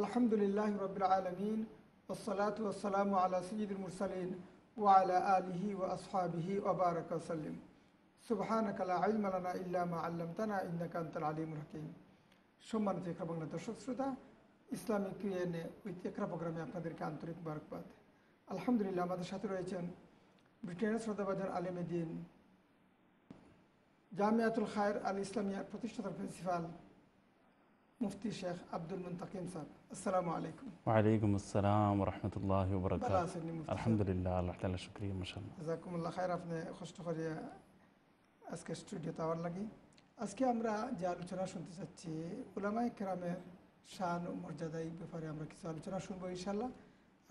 আলহামদুলিল্লাহ রবিল আলমিন ওসলাত ওসালাম আলা সঈদুল মুরসালিন আলা আলিহি ও আসহাবিহি ওবারক সাল্লিম সুবাহানকালা আলমালানা ইল্লামা আল্লাম তানা ইন্দাকান্তল আলিমুল হাকিম সম্মানিত একরা বাংলা দর্শক শ্রোতা ইসলামিক ইউএনএ উইথ একরা প্রোগ্রামে আপনাদেরকে আন্তরিক বারকবাদ আলহামদুলিল্লাহ আমাদের সাথে রয়েছেন ব্রিটেনের শ্রদ্ধাবাজার আলেমে দিন জামিয়াতুল খায়ের আল ইসলামিয়ার প্রতিষ্ঠাতার প্রিন্সিপাল مفتي الشيخ عبد المنتقم صاحب السلام عليكم وعليكم السلام ورحمة الله وبركاته الحمد لله الله تعالى شكري ما شاء الله جزاكم الله خير আপনি কষ্ট করে أسك স্টুডিও টাওয়ার লাগি আজকে আমরা যে আলোচনা শুনতে চাচ্ছি উলামায়ে কেরামের শান ও মর্যাদা এই ব্যাপারে আমরা কিছু إن شاء الله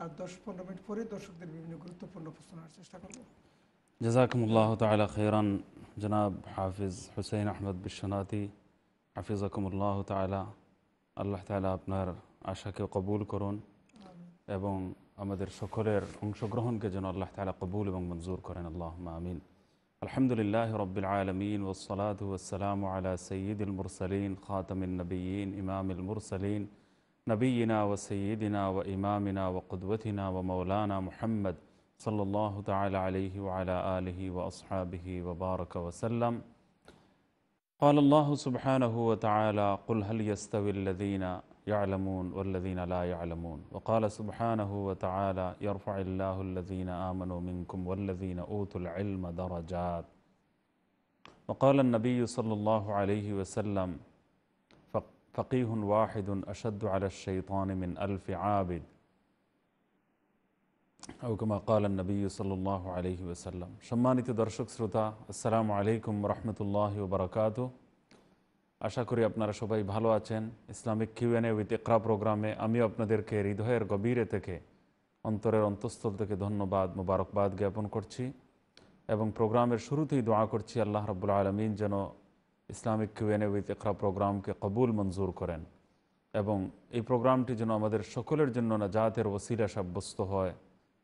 আর দশ পনেরো মিনিট পরে দর্শকদের বিভিন্ন গুরুত্বপূর্ণ প্রশ্ন আনার جزاكم الله تعالى خيرا جناب حافظ حسين أحمد بالشناتي حفظكم الله تعالى আল্লাহ তালা আপনার আশাকে কবুল করুন এবং আমাদের সকলের অংশগ্রহণকে যেন আল্লাহ তালা কবুল এবং মঞ্জুর করেন আল্লাহ আমিন আলহামদুলিল্লাহ রবিল আলমিন ওসলাত ওসালাম আলা সঈদুল মুরসলিন খাতামিন নবীন ইমামিল মুরসলিন নবীনা ও সঈদিনা ও ইমামিনা ও কুদবতিনা ও মৌলানা মুহাম্মদ صلى الله تعالى عليه وعلى آله وأصحابه وبارك وسلم قال الله سبحانه وتعالى قل هل يستوي الذين يعلمون والذين لا يعلمون وقال سبحانه وتعالى يرفع الله الذين آمنوا منكم والذين أوتوا العلم درجات وقال النبي صلى الله عليه وسلم فقيه واحد أشد على الشيطان من ألف عابد ওকুমা কাল নবী সাল্লাহ আলহি ওসাল্লাম সম্মানিত দর্শক শ্রোতা আসসালামু আলাইকুম রহমতুল্লাহ বারকাত আশা করি আপনারা সবাই ভালো আছেন ইসলামিক কিউএনএ উইথ একরা প্রোগ্রামে আমি আপনাদেরকে হৃদয়ের গভীরে থেকে অন্তরের অন্তঃস্থল থেকে ধন্যবাদ মোবারকবাদ জ্ঞাপন করছি এবং প্রোগ্রামের শুরুতেই দোয়া করছি আল্লাহ রবুল্লা আলমিন যেন ইসলামিক কিউএনএ উইথ একরা প্রোগ্রামকে কবুল মঞ্জুর করেন এবং এই প্রোগ্রামটি যেন আমাদের সকলের জন্য না জাতের ওসিলা সাব্যস্ত হয়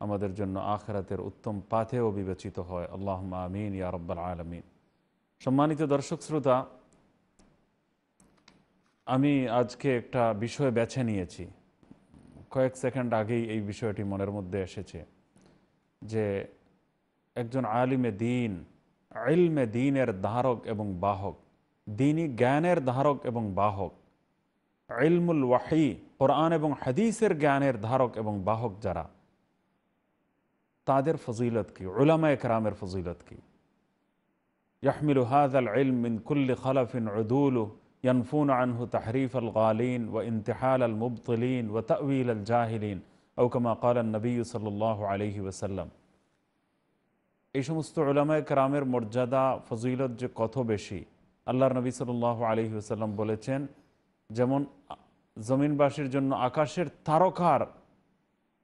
আমাদের জন্য আখরাতের উত্তম পাথেও বিবেচিত হয় আল্লাহ আমিন ইয়া রব্বাল আলমিন সম্মানিত দর্শক শ্রোতা আমি আজকে একটা বিষয় বেছে নিয়েছি কয়েক সেকেন্ড আগেই এই বিষয়টি মনের মধ্যে এসেছে যে একজন আলিমে দিন আলমে দিনের ধারক এবং বাহক দিনই জ্ঞানের ধারক এবং বাহক আলমুল ওয়াহি কোরআন এবং হাদিসের জ্ঞানের ধারক এবং বাহক যারা তাদের ফজিলত কি ওলামা একরামের ফজিলত কি ইয়াহমিল হাদাল মিন কুল্লি খালাফিন উদুলু ইয়ানফুন আনহু তাহরিফ আল গালিন ও ইন্তেহাল আল মুবতলিন ও তাউল আল জাহিলিন ওকমা কালান নবী সাল্লাহ আলহি ওসাল্লাম এই সমস্ত ওলামায় কেরামের মর্যাদা ফজিলত যে কত বেশি আল্লাহর নবী সাল্লাহ আলহি ওসাল্লাম বলেছেন যেমন জমিনবাসীর জন্য আকাশের তারকার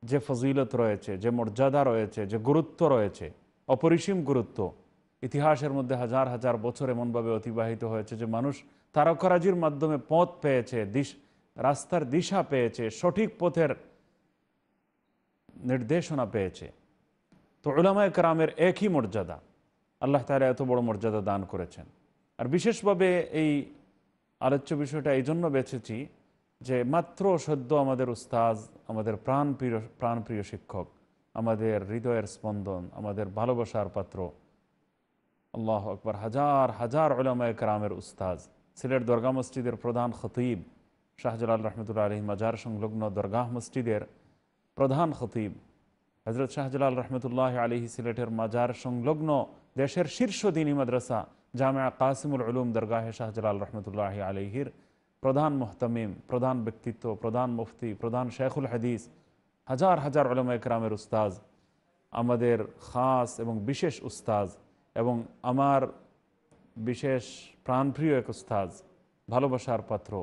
যে ফজিলত রয়েছে যে মর্যাদা রয়েছে যে গুরুত্ব রয়েছে অপরিসীম গুরুত্ব ইতিহাসের মধ্যে হাজার হাজার বছর এমনভাবে অতিবাহিত হয়েছে যে মানুষ তারকারাজির মাধ্যমে পথ পেয়েছে দিশ রাস্তার দিশা পেয়েছে সঠিক পথের নির্দেশনা পেয়েছে তো ওলামায় কারামের একই মর্যাদা আল্লাহ তালা এত বড় মর্যাদা দান করেছেন আর বিশেষভাবে এই আলোচ্য বিষয়টা এই জন্য বেছেছি যে মাত্র সদ্য আমাদের উস্তাজ আমাদের প্রাণ প্রাণ প্রাণপ্রিয় শিক্ষক আমাদের হৃদয়ের স্পন্দন আমাদের ভালোবাসার পাত্র আল্লাহ আকবর হাজার হাজার ওলামা রামের উস্তাজ সিলেট দরগা মসজিদের প্রধান খতিব শাহজালাল রহমতুল্লা আলহী মাজার সংলগ্ন দরগাহ মসজিদের প্রধান খতিব হজরত শাহজালাল রহমতুল্লাহ আলহী সিলেটের মাজার সংলগ্ন দেশের শীর্ষ দিনী মাদ্রাসা জামা কাসিমুল আলুম দরগাহে শাহজালাল রহমতুল্লাহ আলহির প্রধান মোহতামিম প্রধান ব্যক্তিত্ব প্রধান মুফতি প্রধান শেখুল হাদিস হাজার হাজার আলমা একরামের উস্তাজ আমাদের খাস এবং বিশেষ উস্তাজ এবং আমার বিশেষ প্রাণপ্রিয় এক উস্তাজ ভালোবাসার পাত্র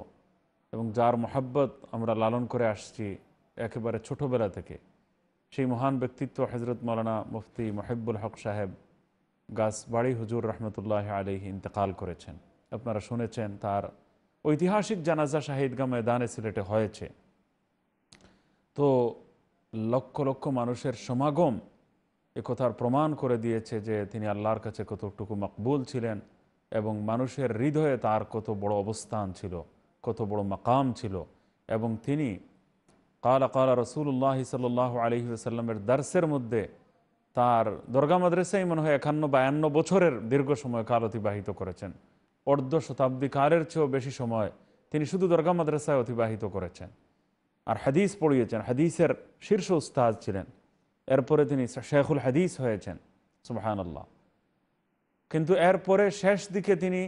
এবং যার মোহাব্বত আমরা লালন করে আসছি একেবারে ছোটোবেলা থেকে সেই মহান ব্যক্তিত্ব হজরত মৌলানা মুফতি মহিবুল হক সাহেব গাছবাড়ি হুজুর রহমতুল্লাহ আলী ইন্তেকাল করেছেন আপনারা শুনেছেন তার ঐতিহাসিক জানাজা শাহিদগা ময়দানে সিলেটে হয়েছে তো লক্ষ লক্ষ মানুষের সমাগম একথার প্রমাণ করে দিয়েছে যে তিনি আল্লাহর কাছে কতটুকু মকবুল ছিলেন এবং মানুষের হৃদয়ে তার কত বড় অবস্থান ছিল কত বড় মাকাম ছিল এবং তিনি কালা কালা রসুল্লাহ সাল্লাহ আলহি দার্সের মধ্যে তার দর্গা মাদ্রাসাই মনে হয় একান্ন বায়ান্ন বছরের দীর্ঘ সময় কাল অতিবাহিত করেছেন অর্ধ শতাব্দীকারের চেয়েও বেশি সময় তিনি শুধু দরগা মাদ্রাসায় অতিবাহিত করেছেন আর হাদিস পড়িয়েছেন হাদিসের শীর্ষ উস্তাদ ছিলেন এরপরে তিনি শেখুল হাদিস হয়েছেন আল্লাহ কিন্তু এরপরে শেষ দিকে তিনি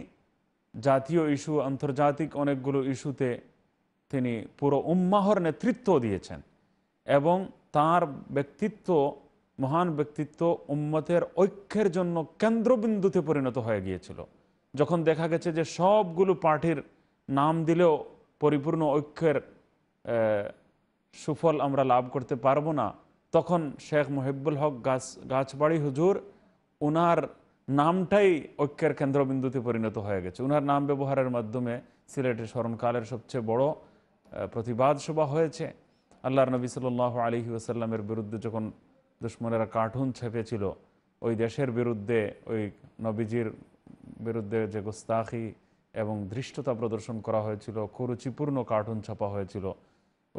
জাতীয় ইস্যু আন্তর্জাতিক অনেকগুলো ইস্যুতে তিনি পুরো উম্মাহর নেতৃত্ব দিয়েছেন এবং তার ব্যক্তিত্ব মহান ব্যক্তিত্ব উম্মতের ঐক্যের জন্য কেন্দ্রবিন্দুতে পরিণত হয়ে গিয়েছিল যখন দেখা গেছে যে সবগুলো পার্টির নাম দিলেও পরিপূর্ণ ঐক্যের সুফল আমরা লাভ করতে পারবো না তখন শেখ মুহিবুল হক গাছ গাছবাড়ি হুজুর ওনার নামটাই ঐক্যের কেন্দ্রবিন্দুতে পরিণত হয়ে গেছে ওনার নাম ব্যবহারের মাধ্যমে সিলেটের স্মরণকালের সবচেয়ে বড় প্রতিবাদ সভা হয়েছে আল্লাহর নবী সাল আলী ওসাল্লামের বিরুদ্ধে যখন দুশ্মনেরা কার্টুন ছেপেছিল ওই দেশের বিরুদ্ধে ওই নবীজির বিরুদ্ধে যে গোস্তাখি এবং ধৃষ্টতা প্রদর্শন করা হয়েছিল কুরুচিপূর্ণ কার্টুন ছাপা হয়েছিল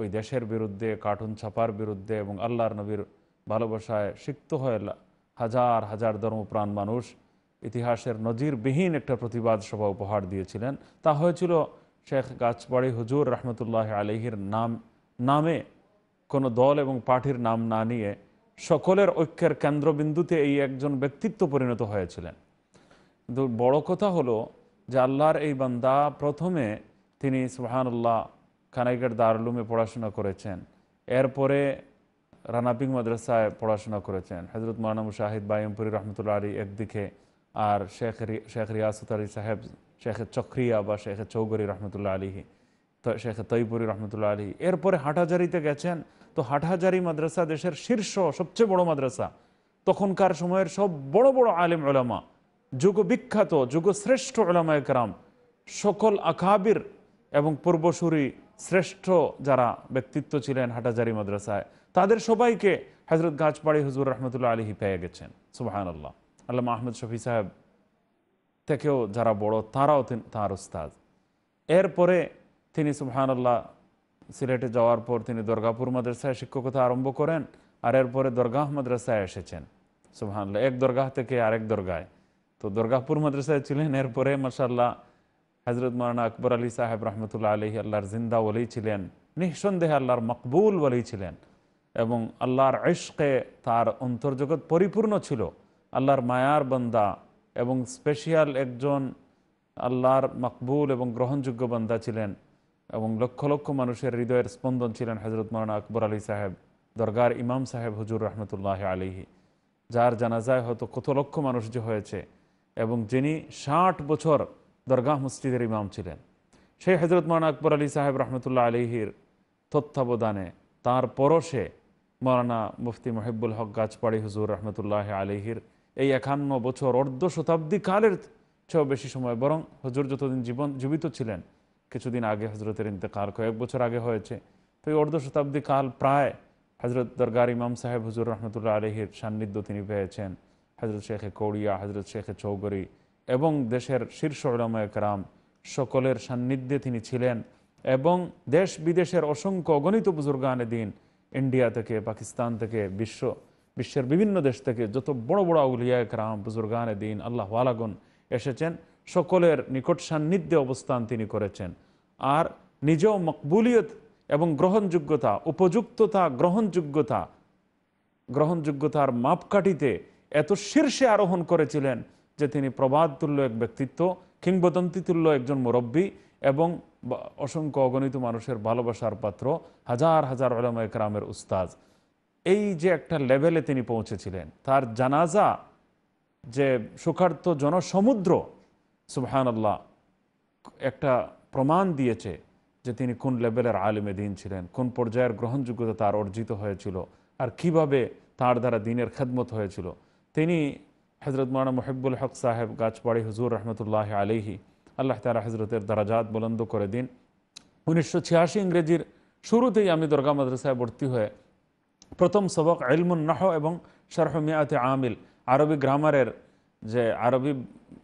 ওই দেশের বিরুদ্ধে কার্টুন ছাপার বিরুদ্ধে এবং আল্লাহর নবীর ভালোবাসায় সিক্ত হয়ে হাজার হাজার ধর্মপ্রাণ মানুষ ইতিহাসের নজিরবিহীন একটা প্রতিবাদ সভা উপহার দিয়েছিলেন তা হয়েছিল শেখ গাছবাড়ি হুজুর রহমতুল্লাহ আলহির নাম নামে কোনো দল এবং পার্টির নাম না নিয়ে সকলের ঐক্যের কেন্দ্রবিন্দুতে এই একজন ব্যক্তিত্ব পরিণত হয়েছিলেন বড় কথা হলো যে আল্লাহর এই বান্দা প্রথমে তিনি সুহানুল্লাহ খানাইগের দারুলুমে পড়াশোনা করেছেন এরপরে রানাপিং মাদ্রাসায় পড়াশোনা করেছেন হজরত মানাম শাহিদ বাইমপুরি রহমতুল্লা আলী একদিকে আর শেখ শেখ রিয়াসত আলী সাহেব শেখ চক্রিয়া বা শেখ চৌগরি রহমতুল্লা আলিহি শেখ তৈপুরি রহমতুল্লা আলী এরপরে হাটাজারিতে গেছেন তো হাটাজারি মাদ্রাসা দেশের শীর্ষ সবচেয়ে বড় মাদ্রাসা তখনকার সময়ের সব বড় বড় আলেম আলামা যুগবিখ্যাত যুগশ্রেষ্ঠ ওলামায় কেরাম সকল আকাবির এবং পূর্বসূরি শ্রেষ্ঠ যারা ব্যক্তিত্ব ছিলেন হাটাজারি মাদ্রাসায় তাদের সবাইকে হজরত গাছপাড়ি হুজুর রহমতুল্লাহ আলহি পেয়ে গেছেন সুবাহান আল্লাহ আল্লাহ আহমদ শফি সাহেব থেকেও যারা বড় তারাও তাঁর উস্তাদ এরপরে তিনি সুবহান আল্লাহ সিলেটে যাওয়ার পর তিনি দুর্গাপুর মাদ্রাসায় শিক্ষকতা আরম্ভ করেন আর এরপরে দরগাহ মাদ্রাসায় এসেছেন আল্লাহ এক দরগাহ থেকে আরেক দরগায় তো দুর্গাপুর মাদ্রাসায় ছিলেন এরপরে মাসাল্লাহ হজরত মৌলানা আকবর আলী সাহেব রহমতুল্লাহ আলহী আল্লাহর জিন্দা ওলি ছিলেন নিঃসন্দেহে আল্লাহর মকবুল ওলি ছিলেন এবং আল্লাহর ইশকে তার অন্তর্জগৎ পরিপূর্ণ ছিল আল্লাহর মায়ার বান্দা এবং স্পেশিয়াল একজন আল্লাহর মকবুল এবং গ্রহণযোগ্য বান্দা ছিলেন এবং লক্ষ লক্ষ মানুষের হৃদয়ের স্পন্দন ছিলেন হজরত মৌলানা আকবর আলী সাহেব দরগার ইমাম সাহেব হুজুর রহমতুল্লাহ আলিহী যার জানাজায় হয়তো কত লক্ষ মানুষ যে হয়েছে এবং যিনি ষাট বছর দরগাহ মসজিদের ইমাম ছিলেন সেই হজরত মৌলানা আকবর আলী সাহেব রহমতুল্লাহ আলহির তত্ত্বাবধানে তার পরশে মৌলানা মুফতি মহিবুল হক গাছপাড়ি হুজুর রহমতুল্লাহ আলহির এই একান্ন বছর অর্ধ শতাব্দী কালের চেয়েও বেশি সময় বরং হজুর যতদিন জীবন জীবিত ছিলেন কিছুদিন আগে হজরতের ইন্তেকাল কয়েক বছর আগে হয়েছে তো এই অর্ধ শতাব্দী কাল প্রায় হজরত দরগার ইমাম সাহেব হুজুর রহমতুল্লাহ আলহির সান্নিধ্য তিনি পেয়েছেন হজরত শেখে কৌড়িয়া হজরত শেখে চৌগরি এবং দেশের শীর্ষ ওলামায় কারাম সকলের সান্নিধ্যে তিনি ছিলেন এবং দেশ বিদেশের অসংখ্য অগণিত বুজুর্গানে দিন ইন্ডিয়া থেকে পাকিস্তান থেকে বিশ্ব বিশ্বের বিভিন্ন দেশ থেকে যত বড় বড় আউলিয়া একরাম বুজুর্গানে দিন আল্লাহ আলাগুন এসেছেন সকলের নিকট সান্নিধ্যে অবস্থান তিনি করেছেন আর নিজেও মকবুলিয়ত এবং গ্রহণযোগ্যতা উপযুক্ততা গ্রহণযোগ্যতা গ্রহণযোগ্যতার মাপকাঠিতে এত শীর্ষে আরোহণ করেছিলেন যে তিনি প্রবাদতুল্য এক ব্যক্তিত্ব কিংবদন্তিতুল্য একজন মুরব্বী এবং অসংখ্য অগণিত মানুষের ভালোবাসার পাত্র হাজার হাজার আলম একরামের উস্তাজ এই যে একটা লেভেলে তিনি পৌঁছেছিলেন তার জানাজা যে সুখার্থ জনসমুদ্র সুবহানাল্লাহ একটা প্রমাণ দিয়েছে যে তিনি কোন লেভেলের আলিমে দিন ছিলেন কোন পর্যায়ের গ্রহণযোগ্যতা তার অর্জিত হয়েছিল আর কিভাবে তার দ্বারা দিনের খেদমত হয়েছিল তিনি হজরত মৌলানা মহিবুল হক সাহেব গাছপাড়ি হুজুর রহমতুল্লাহ আলিহি আল্লাহ তালা হজরতের দারাজাত বুলন্দ করে দিন উনিশশো ছিয়াশি ইংরেজির শুরুতেই আমি দুর্গা মাদ্রাসায় ভর্তি হয়ে প্রথম সবক নাহ এবং শারহমিয়াতে আমিল আরবি গ্রামারের যে আরবি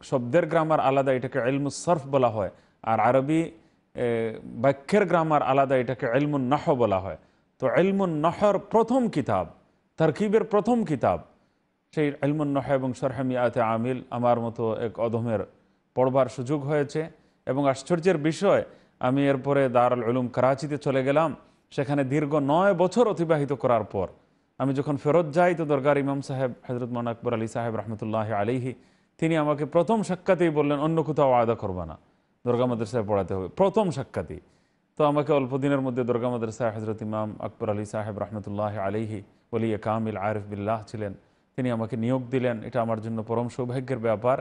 শব্দের গ্রামার আলাদা এটাকে সরফ বলা হয় আর আরবি বাক্যের গ্রামার আলাদা এটাকে নাহ বলা হয় তো নাহর প্রথম কিতাব তারকিবের প্রথম কিতাব সেই আলমুন্নহা এবং আতে আমিল আমার মতো এক অধমের পড়বার সুযোগ হয়েছে এবং আশ্চর্যের বিষয় আমি এরপরে দারুল উলুম করাচিতে চলে গেলাম সেখানে দীর্ঘ নয় বছর অতিবাহিত করার পর আমি যখন ফেরত যাই তো দরগার ইমাম সাহেব হজরত মান আকবর আলী সাহেব রহমতুল্লাহ আলিহি তিনি আমাকে প্রথম সাক্ষাতেই বললেন অন্য কোথাও আয়দা করবা না দুর্গা মাদ্রাসায় পড়াতে হবে প্রথম সাক্ষাতেই তো আমাকে অল্প দিনের মধ্যে দুর্গা মাদ্রাসায় হজরত ইমাম আকবর আলী সাহেব রহমতুল্লাহ আলিহি ওলি কামিল আরিফ বিল্লাহ ছিলেন তিনি আমাকে নিয়োগ দিলেন এটা আমার জন্য পরম সৌভাগ্যের ব্যাপার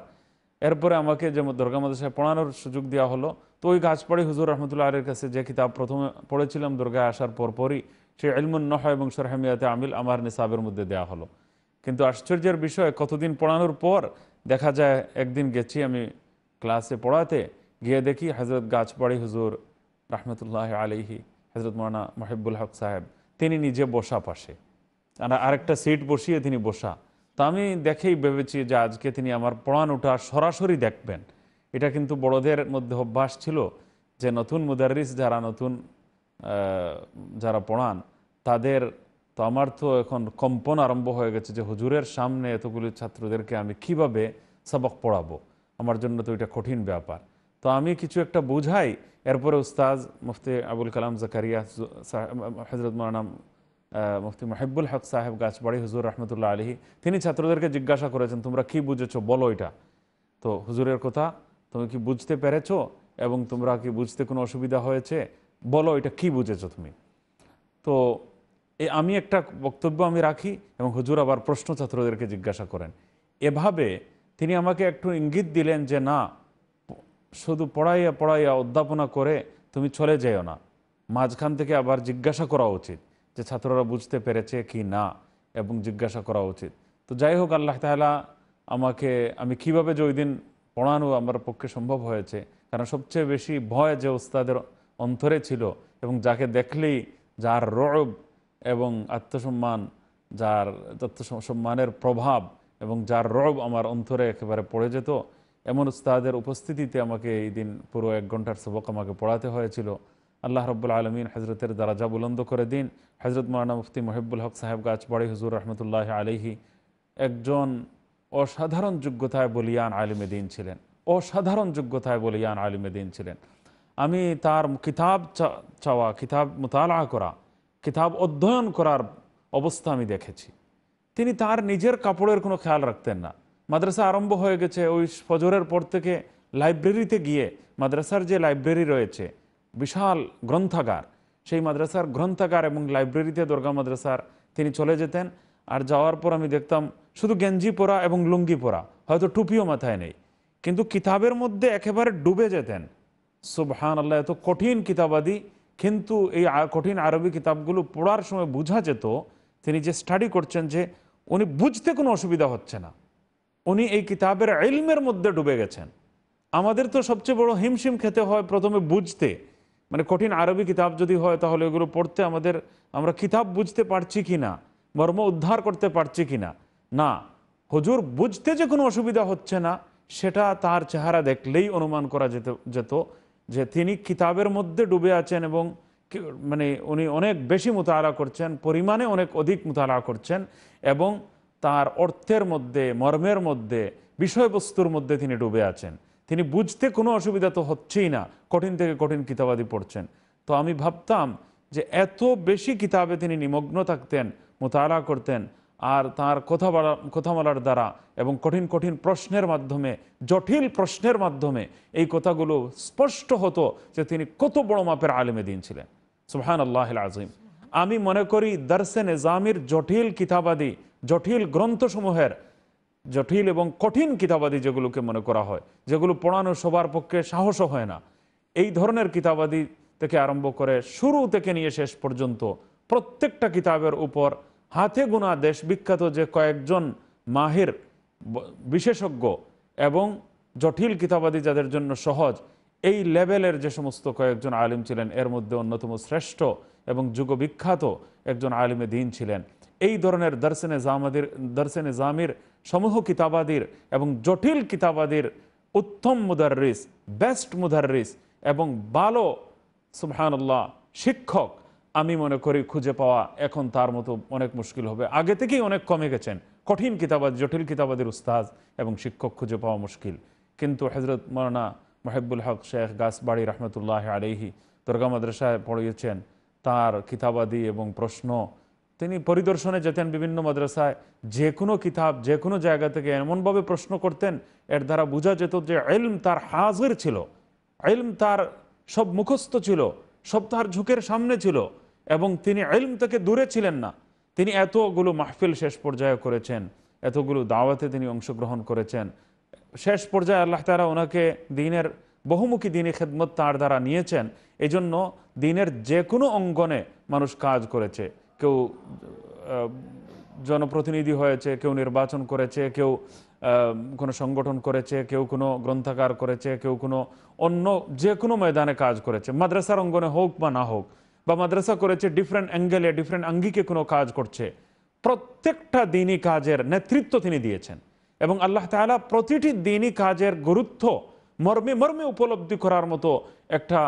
এরপরে আমাকে যে দুর্গা মাদ্রাসায় পড়ানোর সুযোগ দেওয়া হলো তো ওই গাছপাড়ি হুজুর রহমতুল্লাহ আলীর কাছে যে কিতাব প্রথমে পড়েছিলাম দুর্গায় আসার পরপরই সেই ইলমুন্নহ এবং সরহামিয়াতে আমিল আমার নিসাবের মধ্যে দেওয়া হলো কিন্তু আশ্চর্যের বিষয় কতদিন পড়ানোর পর দেখা যায় একদিন গেছি আমি ক্লাসে পড়াতে গিয়ে দেখি হজরত গাছপাড়ি হুজুর রহমতুল্লাহ আলিহি হজরত মৌলানা মাহিবুল হক সাহেব তিনি নিজে বসা পাশে আরেকটা সিট বসিয়ে তিনি বসা তো আমি দেখেই ভেবেছি যে আজকে তিনি আমার পড়ান ওঠা সরাসরি দেখবেন এটা কিন্তু বড়দের মধ্যে অভ্যাস ছিল যে নতুন মুদারিস যারা নতুন যারা পড়ান তাদের তো আমার তো এখন কম্পন আরম্ভ হয়ে গেছে যে হুজুরের সামনে এতগুলি ছাত্রদেরকে আমি কিভাবে সবক পড়াবো আমার জন্য তো এটা কঠিন ব্যাপার তো আমি কিছু একটা বুঝাই এরপরে উস্তাজ মুফতি আবুল কালাম জাকারিয়া হজরত মারানাম মুফতি মহিবুল হক সাহেব গাছবাড়ি হুজুর রহমতুল্লাহ আলহী তিনি ছাত্রদেরকে জিজ্ঞাসা করেছেন তোমরা কি বুঝেছ বলো এটা তো হুজুরের কথা তুমি কি বুঝতে পেরেছো এবং তোমরা কি বুঝতে কোনো অসুবিধা হয়েছে বলো এটা কি বুঝেছ তুমি তো আমি একটা বক্তব্য আমি রাখি এবং হুজুর আবার প্রশ্ন ছাত্রদেরকে জিজ্ঞাসা করেন এভাবে তিনি আমাকে একটু ইঙ্গিত দিলেন যে না শুধু পড়াইয়া পড়াইয়া অধ্যাপনা করে তুমি চলে যেও না মাঝখান থেকে আবার জিজ্ঞাসা করা উচিত যে ছাত্ররা বুঝতে পেরেছে কি না এবং জিজ্ঞাসা করা উচিত তো যাই হোক আল্লাহ তাহলা আমাকে আমি কিভাবে যে ওই দিন পড়ানো আমার পক্ষে সম্ভব হয়েছে কারণ সবচেয়ে বেশি ভয় যে ওস্তাদের অন্তরে ছিল এবং যাকে দেখলেই যার রব এবং আত্মসম্মান যার আত্মসম্মানের প্রভাব এবং যার রব আমার অন্তরে একেবারে পড়ে যেত এমন উস্তাদের উপস্থিতিতে আমাকে এই দিন পুরো এক ঘন্টার সবক আমাকে পড়াতে হয়েছিল আল্লাহ রব্বুল আলমিন হজরতের দারাজা বুলন্দ করে দিন হজরত মৌলানা মুফতি মহিবুল হক সাহেব গাছবাড়ি হুজুর রহমতুল্লাহ আলহি একজন অসাধারণ যোগ্যতায় বলিয়ান আলিমে দিন ছিলেন অসাধারণ যোগ্যতায় বলিয়ান আলিমে দিন ছিলেন আমি তার কিতাব চাওয়া কিতাব মোতালা করা কিতাব অধ্যয়ন করার অবস্থা আমি দেখেছি তিনি তার নিজের কাপড়ের কোনো খেয়াল রাখতেন না মাদ্রাসা আরম্ভ হয়ে গেছে ওই ফজরের পর থেকে লাইব্রেরিতে গিয়ে মাদ্রাসার যে লাইব্রেরি রয়েছে বিশাল গ্রন্থাগার সেই মাদ্রাসার গ্রন্থাগার এবং লাইব্রেরিতে দুর্গা মাদ্রাসার তিনি চলে যেতেন আর যাওয়ার পর আমি দেখতাম শুধু গেঞ্জি পরা এবং লুঙ্গি পরা হয়তো টুপিও মাথায় নেই কিন্তু কিতাবের মধ্যে একেবারে ডুবে যেতেন সুবহান আল্লাহ এত কঠিন কিতাবাদি কিন্তু এই কঠিন আরবি কিতাবগুলো পড়ার সময় বোঝা যেত তিনি যে স্টাডি করছেন যে উনি বুঝতে কোনো অসুবিধা হচ্ছে না উনি এই কিতাবের এলমের মধ্যে ডুবে গেছেন আমাদের তো সবচেয়ে বড় হিমশিম খেতে হয় প্রথমে বুঝতে মানে কঠিন আরবি কিতাব যদি হয় তাহলে ওগুলো পড়তে আমাদের আমরা কিতাব বুঝতে পারছি কি না মর্ম উদ্ধার করতে পারছি কি না না হুজুর বুঝতে যে কোনো অসুবিধা হচ্ছে না সেটা তার চেহারা দেখলেই অনুমান করা যেত যেত যে তিনি কিতাবের মধ্যে ডুবে আছেন এবং মানে উনি অনেক বেশি মোতালা করছেন পরিমাণে অনেক অধিক মোতালা করছেন এবং তার অর্থের মধ্যে মর্মের মধ্যে বিষয়বস্তুর মধ্যে তিনি ডুবে আছেন তিনি বুঝতে কোনো অসুবিধা তো হচ্ছেই না কঠিন থেকে কঠিন কিতাবাদি পড়ছেন তো আমি ভাবতাম যে এত বেশি কিতাবে তিনি নিমগ্ন থাকতেন মোতারা করতেন আর তার কথা বলা কথা বলার দ্বারা এবং কঠিন কঠিন প্রশ্নের মাধ্যমে জটিল প্রশ্নের মাধ্যমে এই কথাগুলো স্পষ্ট হতো যে তিনি কত বড় মাপের আলেমে দিন ছিলেন সুহান আল্লাহ আজিম আমি মনে করি দার্সেন এজামির জটিল কিতাবাদি জটিল গ্রন্থসমূহের জটিল এবং কঠিন কিতাবাদি যেগুলোকে মনে করা হয় যেগুলো পড়ানো সবার পক্ষে সাহসও হয় না এই ধরনের কিতাবাদি থেকে আরম্ভ করে শুরু থেকে নিয়ে শেষ পর্যন্ত প্রত্যেকটা কিতাবের উপর হাতে গোনা দেশ বিখ্যাত যে কয়েকজন মাহির বিশেষজ্ঞ এবং জটিল কিতাবাদি যাদের জন্য সহজ এই লেভেলের যে সমস্ত কয়েকজন আলিম ছিলেন এর মধ্যে অন্যতম শ্রেষ্ঠ এবং যুগবিখ্যাত একজন আলিমে দিন ছিলেন এই ধরনের দর্শনে জামাদির দর্শনে জামির সমূহ কিতাবাদির এবং জটিল কিতাবাদির উত্তম মুদার্রিস বেস্ট মুদার্রিস এবং ভালো সুবহানাল্লাহ শিক্ষক আমি মনে করি খুঁজে পাওয়া এখন তার মতো অনেক মুশকিল হবে আগে থেকেই অনেক কমে গেছেন কঠিন কিতাবাদ জটিল কিতাবাদের উস্তাজ এবং শিক্ষক খুঁজে পাওয়া মুশকিল কিন্তু হজরত মৌলানা মাহেবুল হক শেখ গাছবাড়ি রহমতুল্লাহ আলহি দুর্গা মাদ্রাসায় পড়িয়েছেন তার কিতাবাদি এবং প্রশ্ন তিনি পরিদর্শনে যেতেন বিভিন্ন মাদ্রাসায় যে কোনো কিতাব যে কোনো জায়গা থেকে এমনভাবে প্রশ্ন করতেন এর দ্বারা বোঝা যেত যে এলম তার হাজির ছিল এলম তার সব মুখস্থ ছিল সব তার ঝুঁকের সামনে ছিল এবং তিনি এলম থেকে দূরে ছিলেন না তিনি এতগুলো মাহফিল শেষ পর্যায়ে করেছেন এতগুলো দাওয়াতে তিনি অংশগ্রহণ করেছেন শেষ পর্যায়ে আল্লাহ তারা ওনাকে দিনের বহুমুখী দিনী খেদমত তার দ্বারা নিয়েছেন এজন্য দিনের যে কোনো অঙ্গনে মানুষ কাজ করেছে কেউ জনপ্রতিনিধি হয়েছে কেউ নির্বাচন করেছে কেউ কোনো সংগঠন করেছে কেউ কোনো গ্রন্থাগার করেছে কেউ কোনো অন্য যে কোনো ময়দানে কাজ করেছে মাদ্রাসার অঙ্গনে হোক বা না হোক বা মাদ্রাসা করেছে ডিফারেন্ট অ্যাঙ্গেলে ডিফারেন্ট আঙ্গিকে কোনো কাজ করছে প্রত্যেকটা দিনই কাজের নেতৃত্ব তিনি দিয়েছেন এবং আল্লাহ তালা প্রতিটি দিনই কাজের গুরুত্ব মর্মে মর্মে উপলব্ধি করার মতো একটা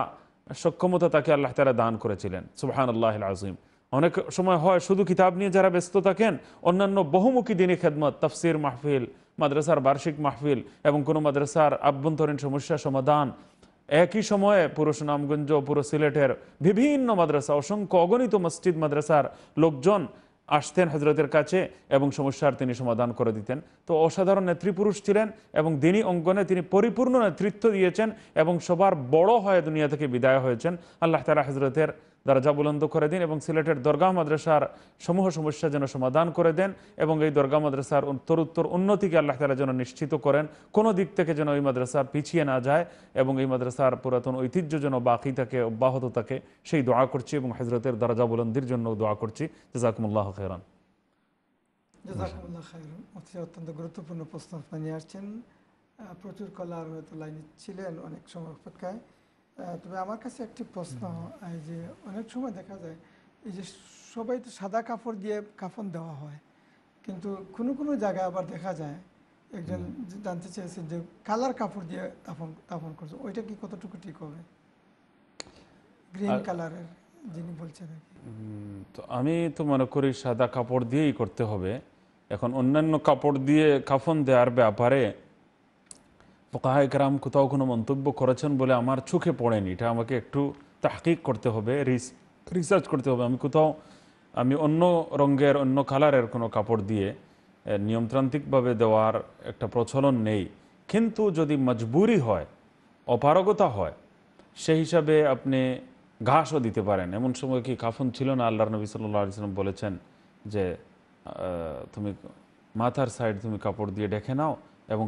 সক্ষমতা তাকে আল্লাহ তালা দান করেছিলেন সুবাহান আল্লাহ আজিম অনেক সময় হয় শুধু কিতাব নিয়ে যারা ব্যস্ত থাকেন অন্যান্য বহুমুখী দিনে খেদমত তাফসির মাহফিল মাদ্রাসার বার্ষিক মাহফিল এবং কোনো মাদ্রাসার আভ্যন্তরীণ সমস্যা সমাধান একই সময়ে পুরো সুনামগঞ্জ পুরো সিলেটের বিভিন্ন মাদ্রাসা অসংখ্য অগণিত মসজিদ মাদ্রাসার লোকজন আসতেন হজরতের কাছে এবং সমস্যার তিনি সমাধান করে দিতেন তো অসাধারণ নেতৃপুরুষ ছিলেন এবং দিনই অঙ্গনে তিনি পরিপূর্ণ নেতৃত্ব দিয়েছেন এবং সবার বড় হয়ে দুনিয়া থেকে বিদায় হয়েছেন আল্লাহ তালা হজরতের দরজা বুলন্দ করে দিন এবং সিলেটের দরগাহ মাদ্রাসার সমূহ সমস্যা যেন সমাধান করে দেন এবং এই দরগাহ মাদ্রাসার উত্তরোত্তর উন্নতিকে আল্লাহ তালা যেন নিশ্চিত করেন কোনো দিক থেকে যেন এই মাদ্রাসা পিছিয়ে না যায় এবং এই মাদ্রাসার পুরাতন ঐতিহ্য যেন বাকি থাকে অব্যাহত থাকে সেই দোয়া করছি এবং হজরতের দরজা বুলন্দির জন্য দোয়া করছি জাজাকুমুল্লাহ খেরান অত্যন্ত গুরুত্বপূর্ণ প্রশ্ন আপনি আসছেন প্রচুর কলার হয়তো লাইনে ছিলেন অনেক সময় অপেক্ষায় তবে আমার কাছে একটি প্রশ্ন এই যে অনেক সময় দেখা যায় এই যে সবাই তো সাদা কাপড় দিয়ে কাফন দেওয়া হয় কিন্তু কোনো কোনো জায়গায় আবার দেখা যায় একজন জানতে চেয়েছেন যে কালার কাপড় দিয়ে দাফন দাফন করছে ওইটা কি কতটুকু ঠিক হবে গ্রিন কালারের যিনি বলছেন আর তো আমি তো মনে করি সাদা কাপড় দিয়েই করতে হবে এখন অন্যান্য কাপড় দিয়ে কাফন দেওয়ার ব্যাপারে ফোকাহা একরাম কোথাও কোনো মন্তব্য করেছেন বলে আমার চোখে পড়েনি এটা আমাকে একটু তাহকিক করতে হবে রিসার্চ করতে হবে আমি কোথাও আমি অন্য রঙ্গের অন্য কালারের কোনো কাপড় দিয়ে নিয়মতান্ত্রিকভাবে দেওয়ার একটা প্রচলন নেই কিন্তু যদি মজবুরি হয় অপারগতা হয় সেই হিসাবে আপনি ঘাসও দিতে পারেন এমন সময় কি কাফন ছিল না আল্লাহ নবী সাল্লাহ সাল্লাম বলেছেন যে তুমি মাথার সাইড তুমি কাপড় দিয়ে ডেকে নাও এবং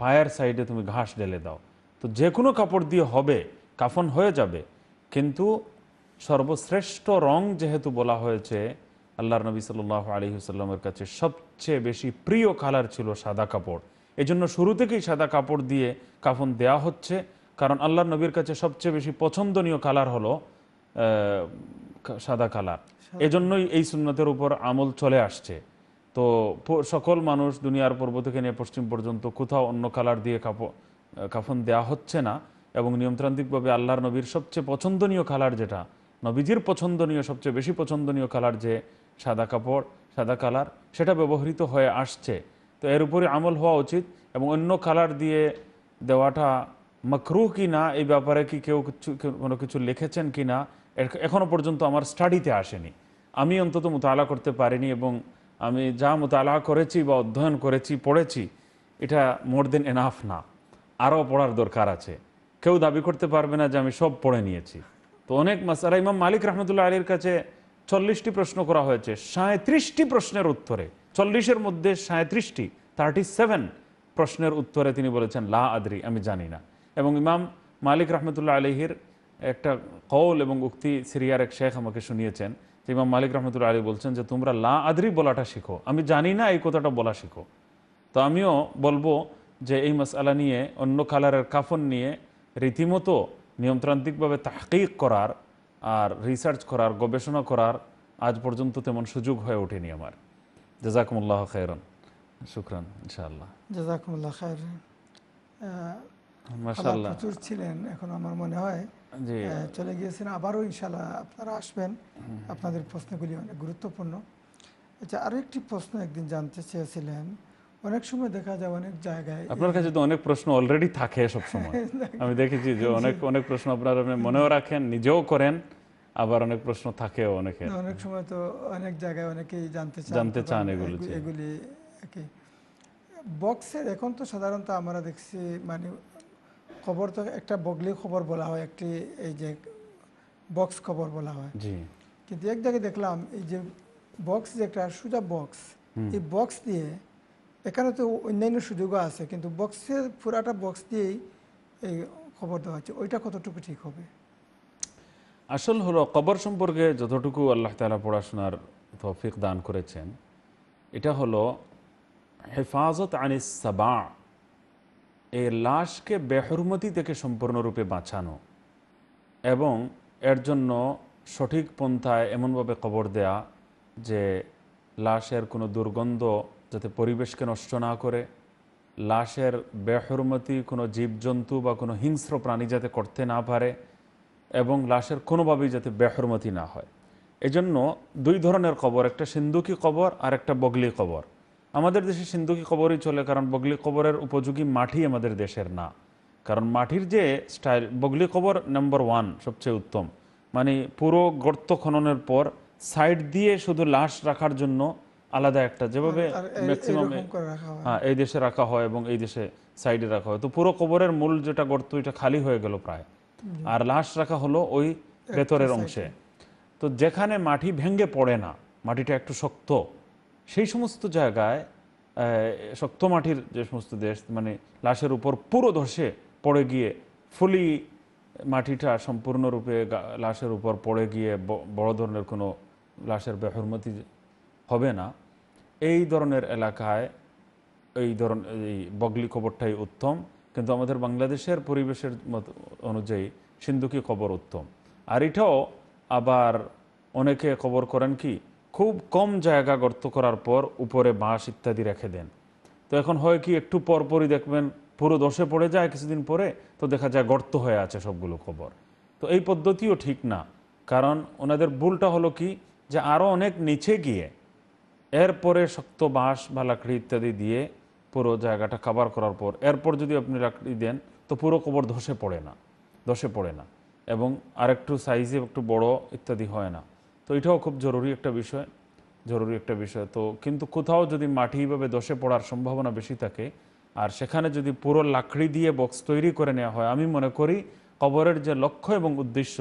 পায়ের সাইডে তুমি ঘাস ঢেলে দাও তো যে কোনো কাপড় দিয়ে হবে কাফন হয়ে যাবে কিন্তু সর্বশ্রেষ্ঠ রং যেহেতু বলা হয়েছে আল্লাহর নবী সাল্লাহ হুসাল্লামের কাছে সবচেয়ে বেশি প্রিয় কালার ছিল সাদা কাপড় এই জন্য শুরু থেকেই সাদা কাপড় দিয়ে কাফন দেয়া হচ্ছে কারণ আল্লাহর নবীর কাছে সবচেয়ে বেশি পছন্দনীয় কালার হলো সাদা কালার এজন্যই এই সুন্নতের উপর আমল চলে আসছে তো সকল মানুষ দুনিয়ার পর্ব থেকে নিয়ে পশ্চিম পর্যন্ত কোথাও অন্য কালার দিয়ে কাফন দেয়া হচ্ছে না এবং নিয়মতান্ত্রিকভাবে আল্লাহর নবীর সবচেয়ে পছন্দনীয় কালার যেটা নবীজির পছন্দনীয় সবচেয়ে বেশি পছন্দনীয় কালার যে সাদা কাপড় সাদা কালার সেটা ব্যবহৃত হয়ে আসছে তো এর উপরে আমল হওয়া উচিত এবং অন্য কালার দিয়ে দেওয়াটা মাকরু কি না এই ব্যাপারে কি কেউ কিছু কোনো কিছু লিখেছেন কি না এখনও পর্যন্ত আমার স্টাডিতে আসেনি আমি অন্তত মোতালা করতে পারিনি এবং আমি যা মোতালা করেছি বা অধ্যয়ন করেছি পড়েছি এটা মোর দেন এনাফ না আরও পড়ার দরকার আছে কেউ দাবি করতে পারবে না যে আমি সব পড়ে নিয়েছি তো অনেক মাসারা ইমাম মালিক রহমতুল্লাহ আলীর কাছে চল্লিশটি প্রশ্ন করা হয়েছে সাঁত্রিশটি প্রশ্নের উত্তরে চল্লিশের মধ্যে সাঁত্রিশটি থার্টি সেভেন প্রশ্নের উত্তরে তিনি বলেছেন লা আদরি আমি জানি না এবং ইমাম মালিক রহমতুল্লাহ আলহির একটা কৌল এবং উক্তি সিরিয়ার এক শেখ আমাকে শুনিয়েছেন ইমাম মালিক রহমতুল্লা আলী বলছেন যে তোমরা লা আদরি বলাটা শিখো আমি জানি না এই কথাটা বলা শিখো তো আমিও বলবো যে এই মশালা নিয়ে অন্য কালারের কাফন নিয়ে রীতিমতো নিয়মতান্ত্রিকভাবে তাহকিক করার আর রিসার্চ করার গবেষণা করার আজ পর্যন্ত তেমন সুযোগ হয়ে ওঠেনি আমার জাজাকুমুল্লাহ খায়রন শুক্রান ইনশাআল্লাহ জাজাকুমুল্লাহ খায়রন মাসাল্লাহ ছিলেন এখন আমার মনে হয় চলে গিয়েছেন আবারও ইনশাল্লাহ আপনারা আসবেন আপনাদের প্রশ্নগুলি অনেক গুরুত্বপূর্ণ আচ্ছা আরও একটি প্রশ্ন একদিন জানতে চেয়েছিলেন অনেক সময় দেখা যায় অনেক জায়গায় আপনার কাছে তো অনেক প্রশ্ন অলরেডি থাকে সব সময় আমি দেখেছি যে অনেক অনেক প্রশ্ন আপনারা আপনি মনেও রাখেন নিজেও করেন আবার অনেক প্রশ্ন থাকেও অনেকে অনেক সময় তো অনেক জায়গায় অনেকেই জানতে চান জানতে চান এগুলো এগুলি বক্সের এখন তো সাধারণত আমরা দেখছি মানে কবর তো একটা বগলি খবর বলা হয় একটি এই যে বক্স খবর বলা হয় কিন্তু এক জায়গায় দেখলাম এই যে বক্স যে একটা সুজা বক্স এই বক্স দিয়ে এখানে তো অন্যান্য সুযোগও আছে কিন্তু বক্সের পুরাটা বক্স দিয়েই এই খবর দেওয়া হচ্ছে ওইটা কতটুকু ঠিক হবে আসল হলো কবর সম্পর্কে যতটুকু আল্লাহ তালা পড়াশোনার তৌফিক দান করেছেন এটা হলো হেফাজত আনিস সাবা এই লাশকে বেহরমতি থেকে সম্পূর্ণরূপে বাঁচানো এবং এর জন্য সঠিক পন্থায় এমনভাবে কবর দেয়া যে লাশের কোনো দুর্গন্ধ যাতে পরিবেশকে নষ্ট না করে লাশের বেহরমতি কোনো জীবজন্তু বা কোনো হিংস্র প্রাণী যাতে করতে না পারে এবং লাশের কোনোভাবেই যাতে বেহরমতি না হয় এজন্য দুই ধরনের কবর একটা সিন্ধুকি কবর আর একটা বগলি কবর আমাদের দেশে সিন্ধুকি কবরই চলে কারণ বগলি কবরের উপযোগী মাটি আমাদের দেশের না কারণ মাটির যে স্টাইল বগলি কবর নাম্বার ওয়ান সবচেয়ে উত্তম মানে পুরো গর্ত খননের পর সাইড দিয়ে শুধু লাশ রাখার জন্য আলাদা একটা যেভাবে ম্যাক্সিমাম হ্যাঁ এই দেশে রাখা হয় এবং এই দেশে সাইডে রাখা হয় তো পুরো কবরের মূল যেটা গর্ত এটা খালি হয়ে গেল প্রায় আর লাশ রাখা হলো ওই ভেতরের অংশে তো যেখানে মাটি ভেঙ্গে পড়ে না মাটিটা একটু শক্ত সেই সমস্ত জায়গায় শক্ত মাটির যে সমস্ত দেশ মানে লাশের উপর পুরো ধসে পড়ে গিয়ে ফুলি মাটিটা সম্পূর্ণরূপে লাশের উপর পড়ে গিয়ে বড় ধরনের কোনো লাশের বেহরমতি হবে না এই ধরনের এলাকায় এই ধরন এই বগলি কবরটাই উত্তম কিন্তু আমাদের বাংলাদেশের পরিবেশের অনুযায়ী সিন্ধুকি কবর উত্তম আর এটাও আবার অনেকে কবর করেন কি খুব কম জায়গা গর্ত করার পর উপরে বাঁশ ইত্যাদি রেখে দেন তো এখন হয় কি একটু পরপরই দেখবেন পুরো দশে পড়ে যায় কিছুদিন পরে তো দেখা যায় গর্ত হয়ে আছে সবগুলো খবর তো এই পদ্ধতিও ঠিক না কারণ ওনাদের ভুলটা হলো কি যে আরও অনেক নিচে গিয়ে এরপরে শক্ত বাঁশ বা লাকড়ি ইত্যাদি দিয়ে পুরো জায়গাটা কাবার করার পর এরপর যদি আপনি লাকড়ি দেন তো পুরো কবর ধসে পড়ে না ধসে পড়ে না এবং আরেকটু সাইজে একটু বড় ইত্যাদি হয় না তো এটাও খুব জরুরি একটা বিষয় জরুরি একটা বিষয় তো কিন্তু কোথাও যদি মাটি এইভাবে দশে পড়ার সম্ভাবনা বেশি থাকে আর সেখানে যদি পুরো লাকড়ি দিয়ে বক্স তৈরি করে নেওয়া হয় আমি মনে করি কবরের যে লক্ষ্য এবং উদ্দেশ্য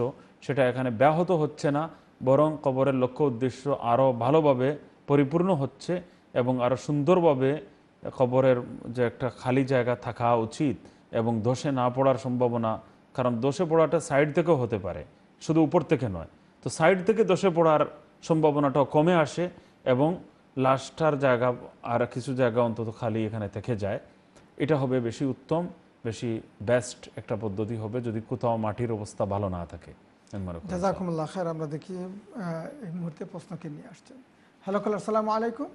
সেটা এখানে ব্যাহত হচ্ছে না বরং কবরের লক্ষ্য উদ্দেশ্য আরও ভালোভাবে পরিপূর্ণ হচ্ছে এবং আরও সুন্দরভাবে কবরের যে একটা খালি জায়গা থাকা উচিত এবং দোষে না পড়ার সম্ভাবনা কারণ দোষে পড়াটা সাইড থেকেও হতে পারে শুধু উপর থেকে নয় তো সাইড থেকে দশে পড়ার সম্ভাবনাটাও কমে আসে এবং লাশটার জায়গা আর কিছু জায়গা অন্তত খালি এখানে থেকে যায় এটা হবে বেশি উত্তম বেশি বেস্ট একটা পদ্ধতি হবে যদি কোথাও মাটির অবস্থা ভালো না থাকে আমরা দেখি এই মুহূর্তে প্রশ্নকে নিয়ে আসছেন হ্যালো কালার সালাম আলাইকুম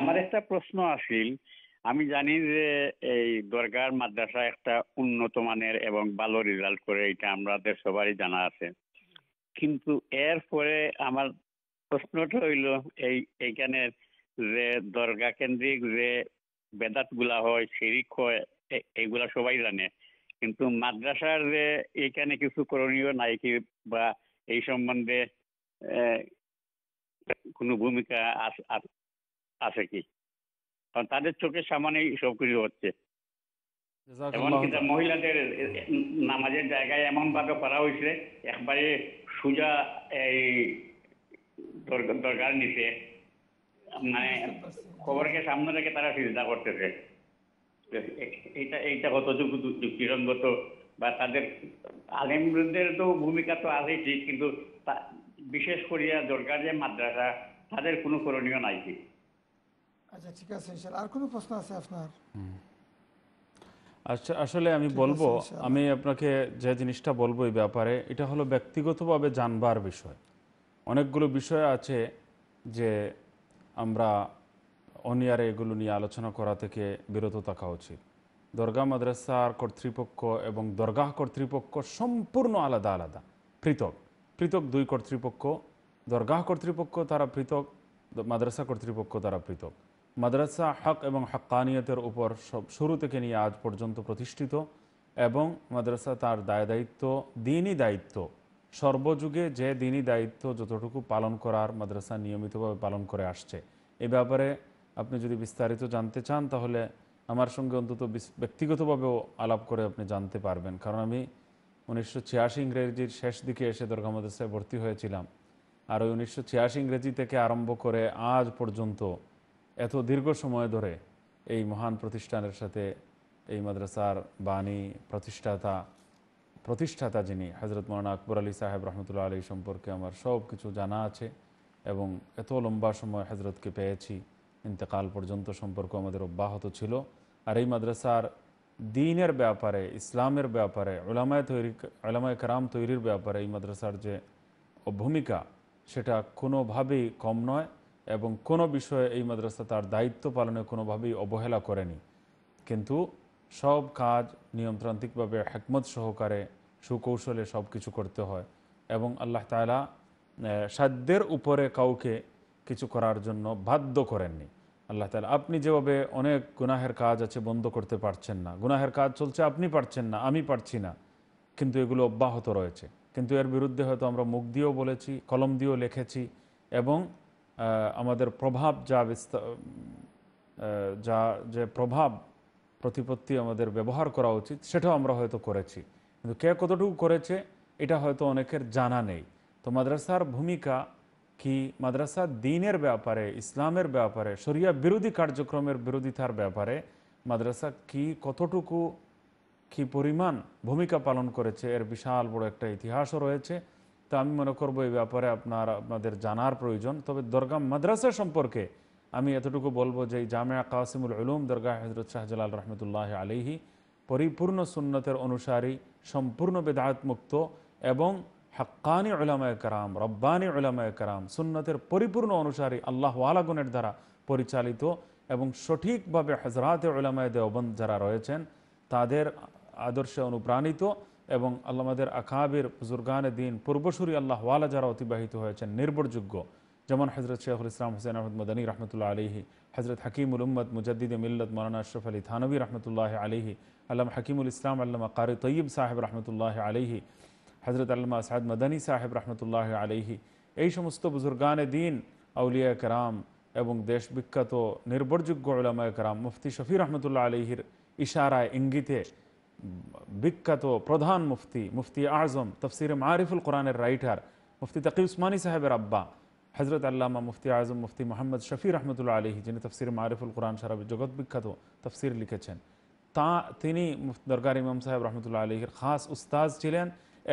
আমার একটা প্রশ্ন আসিল আমি জানি যে এই দরগার মাদ্রাসা একটা উন্নত মানের এবং ভালো রেজাল্ট করে এটা আমাদের সবারই জানা আছে কিন্তু এরপরে আমার প্রশ্নটা হইল এই এইখানে যে দরগা কেন্দ্রিক যে বেদাতগুলা হয় শিরিক হয় এইগুলা সবাই জানে কিন্তু মাদ্রাসার যে এখানে কিছু করণীয় নাই কি বা এই সম্বন্ধে কোনো ভূমিকা আছে কি কারণ তাদের চোখের সামনে এইসব কিছু হচ্ছে এমনকি মহিলাদের নামাজের জায়গায় এমন ভাবে করা হয়েছে একবারে সুজা এই দরকার নিতে মানে খবরকে সামনে রেখে তারা চিন্তা করতেছে এইটা এইটা কতটুকু যুক্তিসঙ্গত বা তাদের আলেমদের তো ভূমিকা তো আছে ঠিক কিন্তু বিশেষ করিয়া দরকার যে মাদ্রাসা তাদের কোনো করণীয় নাই কি আচ্ছা ঠিক আছে আর কোনো প্রশ্ন আছে আপনার আচ্ছা আসলে আমি বলবো আমি আপনাকে যে জিনিসটা বলবো এই ব্যাপারে এটা হলো ব্যক্তিগতভাবে জানবার বিষয় অনেকগুলো বিষয় আছে যে আমরা অনিয়ারে এগুলো নিয়ে আলোচনা করা থেকে বিরত থাকা উচিত দরগা মাদ্রাসার কর্তৃপক্ষ এবং দরগাহ কর্তৃপক্ষ সম্পূর্ণ আলাদা আলাদা পৃথক পৃথক দুই কর্তৃপক্ষ দরগাহ কর্তৃপক্ষ তারা পৃথক মাদ্রাসা কর্তৃপক্ষ তারা পৃথক মাদ্রাসা হক এবং হাক্কানিয়তের উপর সব শুরু থেকে নিয়ে আজ পর্যন্ত প্রতিষ্ঠিত এবং মাদ্রাসা তার দায় দায়িত্ব দিনই দায়িত্ব সর্বযুগে যে দিনই দায়িত্ব যতটুকু পালন করার মাদ্রাসা নিয়মিতভাবে পালন করে আসছে এ ব্যাপারে আপনি যদি বিস্তারিত জানতে চান তাহলে আমার সঙ্গে অন্তত ব্যক্তিগতভাবেও আলাপ করে আপনি জানতে পারবেন কারণ আমি উনিশশো ছিয়াশি ইংরেজির শেষ দিকে এসে দরগা মাদ্রাসায় ভর্তি হয়েছিলাম আর ওই উনিশশো ছিয়াশি ইংরেজি থেকে আরম্ভ করে আজ পর্যন্ত এত দীর্ঘ সময় ধরে এই মহান প্রতিষ্ঠানের সাথে এই মাদ্রাসার বাণী প্রতিষ্ঠাতা প্রতিষ্ঠাতা যিনি হজরত মৌলানা আকবর আলী সাহেব রহমতুল্লাহ আলী সম্পর্কে আমার সব কিছু জানা আছে এবং এত লম্বা সময় হজরতকে পেয়েছি ইন্তেকাল পর্যন্ত সম্পর্ক আমাদের অব্যাহত ছিল আর এই মাদ্রাসার দিনের ব্যাপারে ইসলামের ব্যাপারে ওলামায় তৈরি ওলামায় কারাম তৈরির ব্যাপারে এই মাদ্রাসার যে ভূমিকা সেটা কোনোভাবেই কম নয় এবং কোনো বিষয়ে এই মাদ্রাসা তার দায়িত্ব পালনে কোনোভাবেই অবহেলা করেনি কিন্তু সব কাজ নিয়মতান্ত্রিকভাবে হেকমত সহকারে সুকৌশলে সব কিছু করতে হয় এবং আল্লাহ তালা সাধ্যের উপরে কাউকে কিছু করার জন্য বাধ্য করেননি আল্লাহ তালা আপনি যেভাবে অনেক গুনাহের কাজ আছে বন্ধ করতে পারছেন না গুনাহের কাজ চলছে আপনি পারছেন না আমি পারছি না কিন্তু এগুলো অব্যাহত রয়েছে কিন্তু এর বিরুদ্ধে হয়তো আমরা মুখ দিয়েও বলেছি কলম দিয়েও লিখেছি এবং আমাদের প্রভাব যা যা যে প্রভাব প্রতিপত্তি আমাদের ব্যবহার করা উচিত সেটাও আমরা হয়তো করেছি কিন্তু কে কতটুকু করেছে এটা হয়তো অনেকের জানা নেই তো মাদ্রাসার ভূমিকা কি মাদ্রাসা দিনের ব্যাপারে ইসলামের ব্যাপারে সরিয়া বিরোধী কার্যক্রমের বিরোধিতার ব্যাপারে মাদ্রাসা কি কতটুকু কি পরিমাণ ভূমিকা পালন করেছে এর বিশাল বড় একটা ইতিহাসও রয়েছে তা আমি মনে করবো এই ব্যাপারে আপনার আপনাদের জানার প্রয়োজন তবে দরগা মাদ্রাসা সম্পর্কে আমি এতটুকু বলবো যে জামিয়া কাসিমুল উলুম দরগা হজরত শাহজালাল রহমতুল্লাহ আলিহি পরিপূর্ণ সুন্নতের অনুসারী সম্পূর্ণ বেদায়ত মুক্ত এবং হাক্কানি ওলামায় কারাম রব্বানি ওলামায় কারাম সুন্নতের পরিপূর্ণ অনুসারী আল্লাহ আলাগুনের দ্বারা পরিচালিত এবং সঠিকভাবে হজরাতে ওলামায় দেওবন্দ যারা রয়েছেন তাদের আদর্শে অনুপ্রাণিত এবং আল্লামাদের আকাবির জুরগানে দিন পূর্বসূরি আল্লাহ ওয়ালা যারা অতিবাহিত হয়েছেন নির্ভরযোগ্য যেমন হজরত শেখুল ইসলাম হুসেন আহমদ মদানী রহমতুল্লাহ আলহি হজরত হাকিমুল উম্মদ মুজদ্দিদ মিল্লত মৌলানা আশরফ আলী থানবী রহমতুল্লাহ আলহি আল্লাহ হাকিমুল ইসলাম আল্লামা কারি তৈব সাহেব রহমতুল্লাহ আলহি হজরত আল্লামা সাহেদ মদানী সাহেব রহমতুল্লাহ আলহি এই সমস্ত বুজুর্গান দিন আউলিয়া কারাম এবং দেশ বিখ্যাত নির্ভরযোগ্য ওলামা কারাম মুফতি শফি রহমতুল্লাহ আলহির ইশারায় ইঙ্গিতে বিখ্যাত প্রধান মুফতি মুফতি আজম তফসির মারিফুল কোরআনের রাইটার মুফতি তাকিব উসমানী সাহেবের আব্বা হজরত আল্লামা মুফতি আজম মুফতি মোহাম্মদ শফি রহমতুল্লা আলহী যিনি তফসির মারিফুল কোরআন সারা জগৎ বিখ্যাত তফসির লিখেছেন তা তিনি দরগার ইমাম সাহেব রহমতুল্লাহ আলহীর খাস উস্তাজ ছিলেন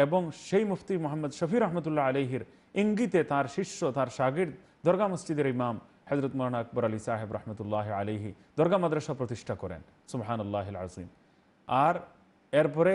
এবং সেই মুফতি মোহাম্মদ শফি রহমতুল্লাহ আলহীর ইঙ্গিতে তার শিষ্য তার শাগির্দ দরগা মসজিদের ইমাম হজরত মৌলানা আকবর আলী সাহেব রহমতুল্লাহ আলহী দরগা মাদ্রাসা প্রতিষ্ঠা করেন সুবাহান আল্লাহ আজিম আর এরপরে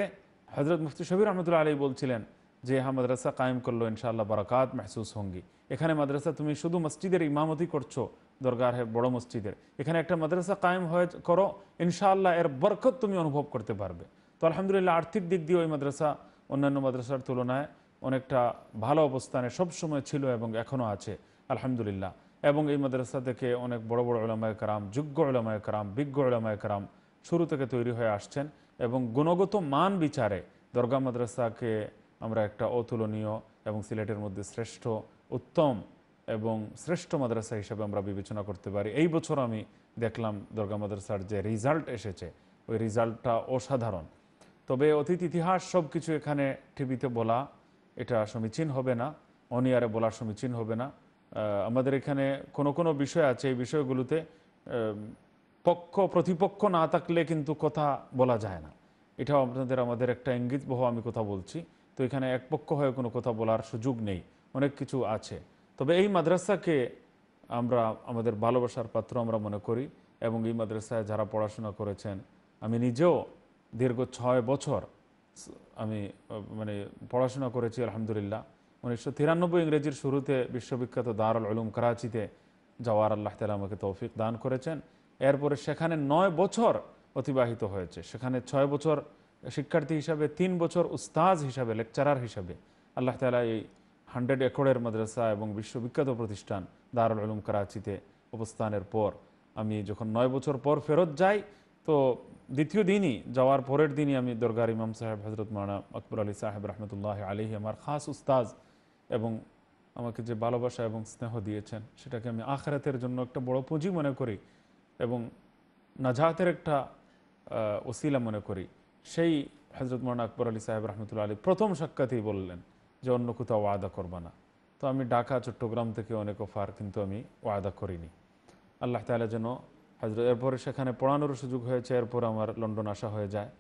হজরত মুফতি শবির রহমতুল্লা আলী বলছিলেন যে হ্যাঁ মাদ্রাসা কায়েম করলো ইনশাআল্লাহ বারাকাত মেহসুস হঙ্গি এখানে মাদ্রাসা তুমি শুধু মসজিদের ইমামতি করছো দরকার হে বড় মসজিদের এখানে একটা মাদ্রাসা কায়েম হয়ে করো ইনশাআল্লাহ এর বরকত তুমি অনুভব করতে পারবে তো আলহামদুলিল্লাহ আর্থিক দিক দিয়ে ওই মাদ্রাসা অন্যান্য মাদ্রাসার তুলনায় অনেকটা ভালো অবস্থানে সবসময় ছিল এবং এখনও আছে আলহামদুলিল্লাহ এবং এই মাদ্রাসা থেকে অনেক বড় বড় ওলামায় কারাম যোগ্য ওলামায় কারাম বিজ্ঞ ওলামায় কারাম শুরু থেকে তৈরি হয়ে আসছেন এবং গুণগত মান বিচারে দরগা মাদ্রাসাকে আমরা একটা অতুলনীয় এবং সিলেটের মধ্যে শ্রেষ্ঠ উত্তম এবং শ্রেষ্ঠ মাদ্রাসা হিসেবে আমরা বিবেচনা করতে পারি এই বছর আমি দেখলাম দরগা মাদ্রাসার যে রেজাল্ট এসেছে ওই রেজাল্টটা অসাধারণ তবে অতীত ইতিহাস সব কিছু এখানে টিভিতে বলা এটা সমীচীন হবে না অনিয়ারে বলা সমীচীন হবে না আমাদের এখানে কোনো কোনো বিষয় আছে এই বিষয়গুলোতে পক্ষ প্রতিপক্ষ না থাকলে কিন্তু কথা বলা যায় না এটাও আপনাদের আমাদের একটা ইঙ্গিত বহু আমি কথা বলছি তো এখানে এক পক্ষ হয়ে কোনো কথা বলার সুযোগ নেই অনেক কিছু আছে তবে এই মাদ্রাসাকে আমরা আমাদের ভালোবাসার পাত্র আমরা মনে করি এবং এই মাদ্রাসায় যারা পড়াশোনা করেছেন আমি নিজেও দীর্ঘ ছয় বছর আমি মানে পড়াশোনা করেছি আলহামদুলিল্লাহ উনিশশো তিরানব্বই ইংরেজির শুরুতে বিশ্ববিখ্যাত দারুল আলম করাচিতে যাওয়ার আল্লাহ তালা আমাকে তৌফিক দান করেছেন এরপরে সেখানে নয় বছর অতিবাহিত হয়েছে সেখানে ছয় বছর শিক্ষার্থী হিসাবে তিন বছর উস্তাজ হিসাবে লেকচারার হিসাবে আল্লাহ তালা এই হান্ড্রেড একরের মাদ্রাসা এবং বিশ্ববিখ্যাত প্রতিষ্ঠান দারুল আলম করাচিতে অবস্থানের পর আমি যখন নয় বছর পর ফেরত যাই তো দ্বিতীয় দিনই যাওয়ার পরের দিনই আমি দরগার ইমাম সাহেব হজরত মানা আকবর আলী সাহেব রহমতুল্লাহ আলহি আমার খাস উস্তাজ এবং আমাকে যে ভালোবাসা এবং স্নেহ দিয়েছেন সেটাকে আমি আখরাতের জন্য একটা বড় পুঁজি মনে করি এবং নাজাহাতের একটা ওসিলা মনে করি সেই হজরত মৌলানা আকবর আলী সাহেব রহমতুল্লা আলী প্রথম সাক্ষাতেই বললেন যে অন্য কোথাও ওয়াদা করবো না তো আমি ঢাকা চট্টগ্রাম থেকে অনেক অফার কিন্তু আমি ওয়াদা করিনি আল্লাহ তালা যেন হজরত এরপরে সেখানে পড়ানোর সুযোগ হয়েছে এরপর আমার লন্ডন আসা হয়ে যায়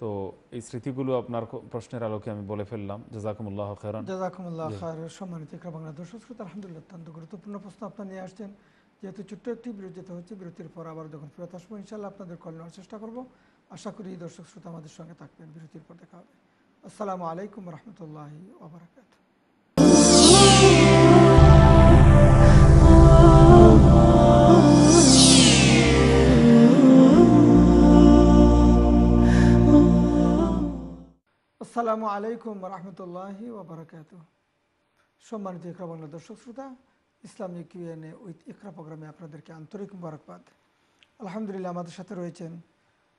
তো এই স্মৃতিগুলো আপনার প্রশ্নের আলোকে আমি বলে ফেললাম জাজাকুমুল্লাহ খারান জাজাকুমুল্লাহ খার সম্মানিত বাংলা দর্শক আলহামদুলিল্লাহ অত্যন্ত গুরুত্বপূর্ণ প্রশ্ন আপনার নিয়ে আসছেন যেহেতু ছোট্ট একটি যেতে হচ্ছে বিরতির পর আবার যখন ফেরত আসবো ইনশাল্লাহ আপনাদের কল নেওয়ার চেষ্টা করবো আশা করি দর্শক শ্রোতা আমাদের সঙ্গে থাকবেন বিরতির পর দেখা হবে আসসালামু আলাইকুম রহমতুল্লাহ আসসালামু আলাইকুম রহমতুল্লাহ ওবরাকাত সম্মানিত ইকরাবাংলা দর্শক শ্রোতা ইসলামিক ইউএনএ উইথ ইকরা প্রোগ্রামে আপনাদেরকে আন্তরিক মুবারকবাদ আলহামদুলিল্লাহ আমাদের সাথে রয়েছেন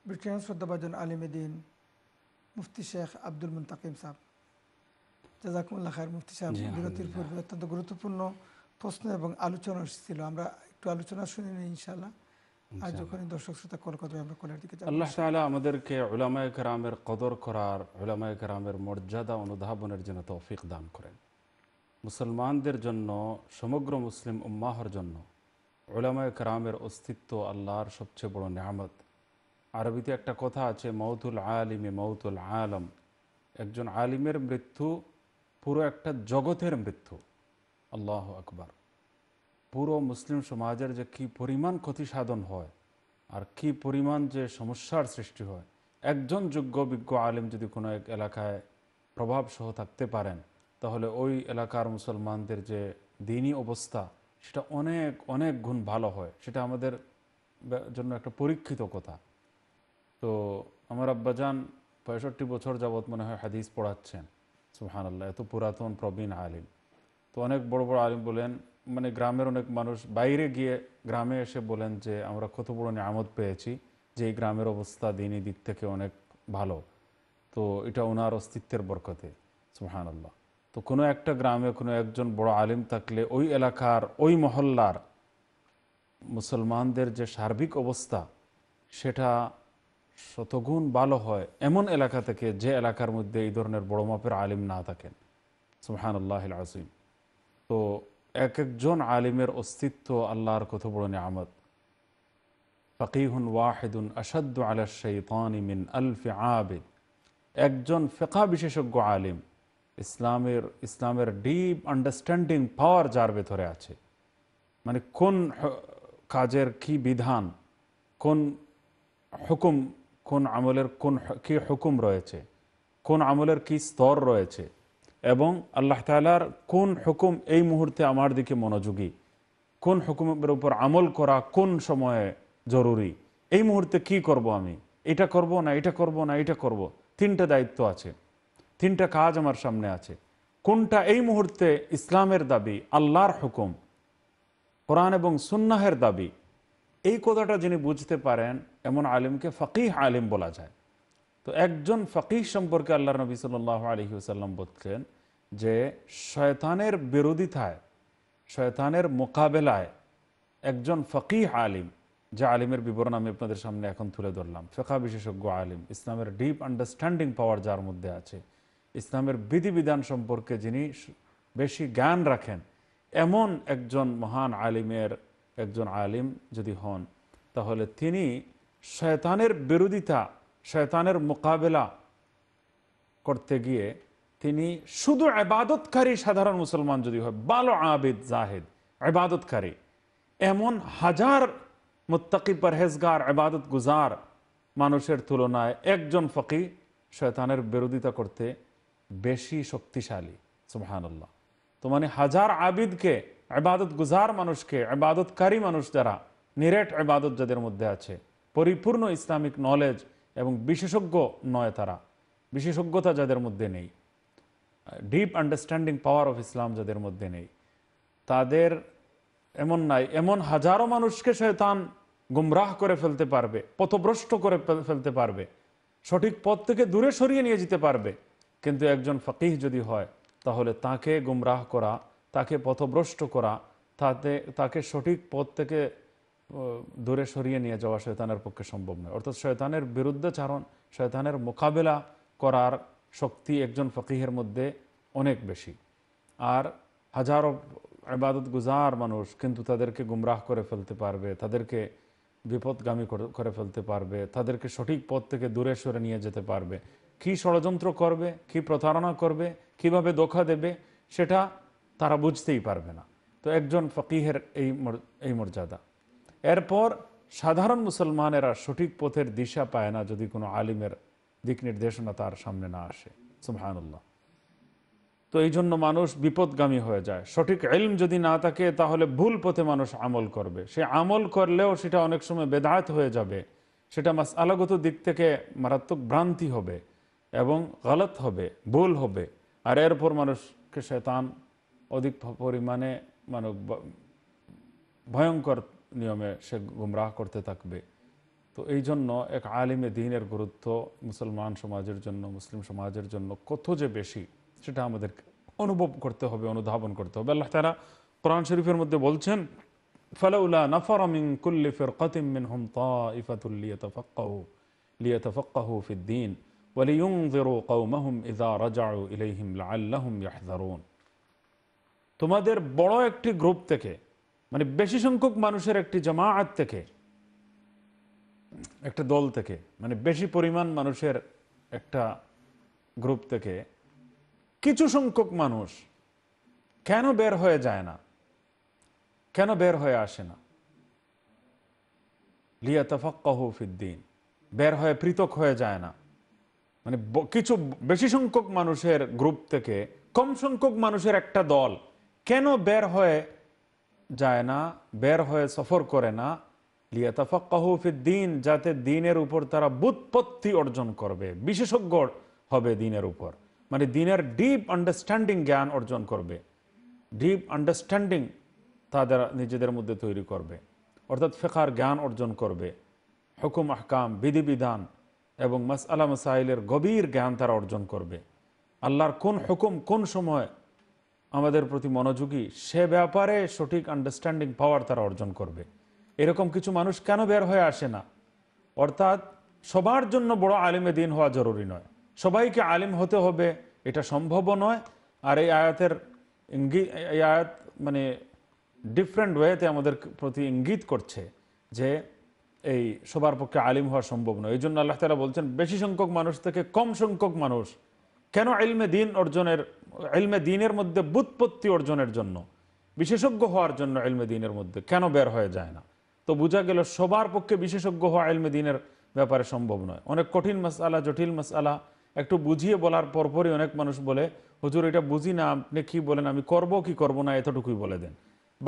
ব্রিটেনের শ্রদ্ধাভাজন আলিমেদিন মুফতি শেখ আব্দুল মুন্তাকিম সাহ জাজাকুমুল্লাহ খায়ের মুফতি সাহেব বিরতির পূর্বে অত্যন্ত গুরুত্বপূর্ণ প্রশ্ন এবং আলোচনা এসেছিল আমরা একটু আলোচনা শুনি নি ইনশাল্লাহ আমাদেরকে কদর করার মর্যাদা অনুধাবনের জন্য তৌফিক দান করেন মুসলমানদের জন্য সমগ্র মুসলিম উম্মাহর জন্য ওলামায় কারামের অস্তিত্ব আল্লাহর সবচেয়ে বড় নেহামত আরবিতে একটা কথা আছে মৌতুল আলিমে মৌতুল আলম একজন আলিমের মৃত্যু পুরো একটা জগতের মৃত্যু আল্লাহ আকবার পুরো মুসলিম সমাজের যে কি পরিমাণ ক্ষতি সাধন হয় আর কি পরিমাণ যে সমস্যার সৃষ্টি হয় একজন যোগ্য বিজ্ঞ আলিম যদি কোনো এক এলাকায় প্রভাবসহ থাকতে পারেন তাহলে ওই এলাকার মুসলমানদের যে দিনই অবস্থা সেটা অনেক অনেক গুণ ভালো হয় সেটা আমাদের জন্য একটা পরীক্ষিত কথা তো আমার আব্বাজান পঁয়ষট্টি বছর যাবৎ মনে হয় হাদিস পড়াচ্ছেন সুহান আল্লাহ এত পুরাতন প্রবীণ আলিম তো অনেক বড় বড় আলিম বলেন মানে গ্রামের অনেক মানুষ বাইরে গিয়ে গ্রামে এসে বলেন যে আমরা কত বড় নিয়ামত পেয়েছি যে এই গ্রামের অবস্থা দিনই দিক থেকে অনেক ভালো তো এটা ওনার অস্তিত্বের বরকতে সুহান আল্লাহ তো কোনো একটা গ্রামে কোনো একজন বড় আলিম থাকলে ওই এলাকার ওই মহল্লার মুসলমানদের যে সার্বিক অবস্থা সেটা শতগুণ ভালো হয় এমন এলাকা থেকে যে এলাকার মধ্যে এই ধরনের বড় মাপের আলিম না থাকেন সুহানুল্লাহ আজিম তো এক একজন আলিমের অস্তিত্ব আল্লাহর কত বড় নিয়ামত ফকিহুন ওয়াহেদুন আসাদ আলা শৈতান ইমিন আলফে আবেদ একজন ফেকা বিশেষজ্ঞ আলিম ইসলামের ইসলামের ডিপ আন্ডারস্ট্যান্ডিং পাওয়ার যার ভেতরে আছে মানে কোন কাজের কি বিধান কোন হুকুম কোন আমলের কোন কি হুকুম রয়েছে কোন আমলের কি স্তর রয়েছে এবং আল্লাহ তালার কোন হুকুম এই মুহূর্তে আমার দিকে মনোযোগী কোন হুকুমের উপর আমল করা কোন সময়ে জরুরি এই মুহূর্তে কি করব আমি এটা করব না এটা করব না এটা করব তিনটা দায়িত্ব আছে তিনটা কাজ আমার সামনে আছে কোনটা এই মুহূর্তে ইসলামের দাবি আল্লাহর হুকুম কোরআন এবং সুন্নাহের দাবি এই কথাটা যিনি বুঝতে পারেন এমন আলিমকে ফকিহ আলিম বলা যায় তো একজন ফকিহ সম্পর্কে আল্লাহ নবী সাল্লাহ আলহি আসাল্লাম বলছেন যে শয়তানের বিরোধিতায় শয়তানের মোকাবেলায় একজন ফকিহ আলিম যে আলিমের বিবরণ আমি আপনাদের সামনে এখন তুলে ধরলাম ফেকা বিশেষজ্ঞ আলিম ইসলামের ডিপ আন্ডারস্ট্যান্ডিং পাওয়ার যার মধ্যে আছে ইসলামের বিধিবিধান সম্পর্কে যিনি বেশি জ্ঞান রাখেন এমন একজন মহান আলিমের একজন আলিম যদি হন তাহলে তিনি শয়তানের বিরোধিতা শয়তানের মোকাবেলা করতে গিয়ে তিনি শুধু আবাদতকারী সাধারণ মুসলমান যদি হয় বালো আবেদ জাহেদ আবাদতকারী এমন হাজার মোত্তাকি পরহেজগার আবাদত গুজার মানুষের তুলনায় একজন ফকি শয়তানের বিরোধিতা করতে বেশি শক্তিশালী সুবাহান্লাহ তো মানে হাজার আবিদকে আবাদত গুজার মানুষকে আবাদতকারী মানুষ যারা নিরেট আবাদত যাদের মধ্যে আছে পরিপূর্ণ ইসলামিক নলেজ এবং বিশেষজ্ঞ নয় তারা বিশেষজ্ঞতা যাদের মধ্যে নেই deep understanding power of Islam যাদের মধ্যে নেই তাদের এমন নাই এমন হাজারো মানুষকে শয়তান গুমরাহ করে ফেলতে পারবে পথভ্রষ্ট করে ফেলতে পারবে সঠিক পথ থেকে দূরে সরিয়ে নিয়ে যেতে পারবে কিন্তু একজন ফকিহ যদি হয় তাহলে তাকে গুমরাহ করা তাকে পথভ্রষ্ট করা তাতে তাকে সঠিক পথ থেকে দূরে সরিয়ে নিয়ে যাওয়া শয়তানের পক্ষে সম্ভব নয় অর্থাৎ শয়তানের বিরুদ্ধে চারণ শয়তানের মোকাবেলা করার শক্তি একজন ফকিহের মধ্যে অনেক বেশি আর হাজারো আবাদত গুজার মানুষ কিন্তু তাদেরকে গুমরাহ করে ফেলতে পারবে তাদেরকে বিপদগামী করে ফেলতে পারবে তাদেরকে সঠিক পথ থেকে দূরে সরে নিয়ে যেতে পারবে কি ষড়যন্ত্র করবে কি প্রতারণা করবে কিভাবে দোখা দেবে সেটা তারা বুঝতেই পারবে না তো একজন ফকিহের এই এই মর্যাদা এরপর সাধারণ মুসলমানেরা সঠিক পথের দিশা পায় না যদি কোনো আলিমের দিক নির্দেশনা তার সামনে না আসে সুহানুল্লাহ তো এই জন্য মানুষ বিপদগামী হয়ে যায় সঠিক এলম যদি না থাকে তাহলে ভুল পথে মানুষ আমল করবে সে আমল করলেও সেটা অনেক সময় বেদায়ত হয়ে যাবে সেটা মাস আলাগত দিক থেকে মারাত্মক ভ্রান্তি হবে এবং গলত হবে ভুল হবে আর এরপর মানুষকে শেতান অধিক পরিমাণে মানে ভয়ঙ্কর নিয়মে সে গুমরাহ করতে থাকবে তো এই জন্য এক আলিমে দিনের গুরুত্ব মুসলমান সমাজের জন্য মুসলিম সমাজের জন্য কত যে বেশি সেটা আমাদের অনুভব করতে হবে অনুধাবন করতে হবে আল্লাহ তারা কোরআন শরীফের মধ্যে বলছেন ফলাউলা নফর মিন কুল্লি ফিরকাতিম মিনহুম তাইফাতুল লিয়াতাফাক্কাহু লিয়াতাফাক্কাহু ফিদ্দিন ওয়ালিউংজেরো কৌমাহুম ইজা রাজাউ ইলাইহিম আল্লাহম ইয়াহদারুন তোমাদের বড় একটি গ্রুপ থেকে মানে বেশি সংখ্যক মানুষের একটি জামায়াত থেকে একটা দল থেকে মানে বেশি পরিমাণ মানুষের একটা গ্রুপ থেকে কিছু সংখ্যক মানুষ কেন বের হয়ে যায় না কেন বের হয়ে আসে না লিয়া তফাক্কাহ ফিদ্দিন বের হয়ে পৃথক হয়ে যায় না মানে কিছু বেশি সংখ্যক মানুষের গ্রুপ থেকে কম সংখ্যক মানুষের একটা দল কেন বের হয়ে যায় না বের হয়ে সফর করে না দিন যাতে দিনের উপর তারা বুৎপত্তি অর্জন করবে বিশেষজ্ঞ হবে দিনের উপর মানে দিনের ডিপ আন্ডারস্ট্যান্ডিং জ্ঞান অর্জন করবে ডিপ আন্ডারস্ট্যান্ডিং তাদের নিজেদের মধ্যে তৈরি করবে অর্থাৎ ফেকার জ্ঞান অর্জন করবে হুকুম আহকাম বিধিবিধান এবং মাস আলা সাহিলের গভীর জ্ঞান তারা অর্জন করবে আল্লাহর কোন হুকুম কোন সময় আমাদের প্রতি মনোযোগী সে ব্যাপারে সঠিক আন্ডারস্ট্যান্ডিং পাওয়ার তারা অর্জন করবে এরকম কিছু মানুষ কেন বের হয়ে আসে না অর্থাৎ সবার জন্য বড় আলিমে দিন হওয়া জরুরি নয় সবাইকে আলিম হতে হবে এটা সম্ভবও নয় আর এই আয়াতের ইঙ্গিত এই আয়াত মানে ডিফারেন্ট ওয়েতে আমাদের প্রতি ইঙ্গিত করছে যে এই সবার পক্ষে আলিম হওয়া সম্ভব নয় এই জন্য আল্লাহ তালা বলছেন বেশি সংখ্যক মানুষ থেকে কম সংখ্যক মানুষ কেন এলমে দিন অর্জনের এলমে দিনের মধ্যে বুৎপত্তি অর্জনের জন্য বিশেষজ্ঞ হওয়ার জন্য এলমে দিনের মধ্যে কেন বের হয়ে যায় না তো বোঝা গেল সবার পক্ষে বিশেষজ্ঞ হওয়া এলমে দিনের ব্যাপারে সম্ভব নয় অনেক কঠিন মশালা জটিল মশালা একটু বুঝিয়ে বলার পরপরই অনেক মানুষ বলে হুজুর এটা বুঝি না আপনি কী বলেন আমি করব কি করব না এতটুকুই বলে দেন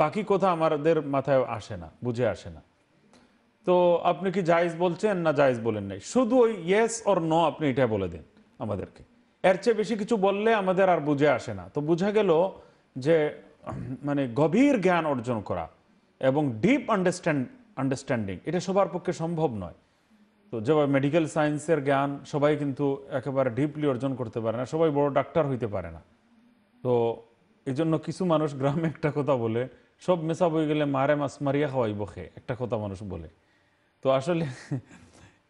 বাকি কথা আমাদের মাথায় আসে না বুঝে আসে না তো আপনি কি জায়েজ বলছেন না জায়েজ বলেন নাই শুধু ওই ইয়েস ওর ন আপনি এটা বলে দেন আমাদেরকে এর চেয়ে বেশি কিছু বললে আমাদের আর বুঝে আসে না তো বুঝা গেল যে মানে গভীর জ্ঞান অর্জন করা এবং ডিপ আন্ডারস্ট্যান্ড আন্ডারস্ট্যান্ডিং এটা সবার পক্ষে সম্ভব নয় তো যেভাবে মেডিকেল সায়েন্সের জ্ঞান সবাই কিন্তু একেবারে ডিপলি অর্জন করতে পারে না সবাই বড় ডাক্তার হইতে পারে না তো এই জন্য কিছু মানুষ গ্রামে একটা কথা বলে সব মেশাব হয়ে গেলে মারে মাছ মারিয়া খাওয়াইব বসে একটা কথা মানুষ বলে তো আসলে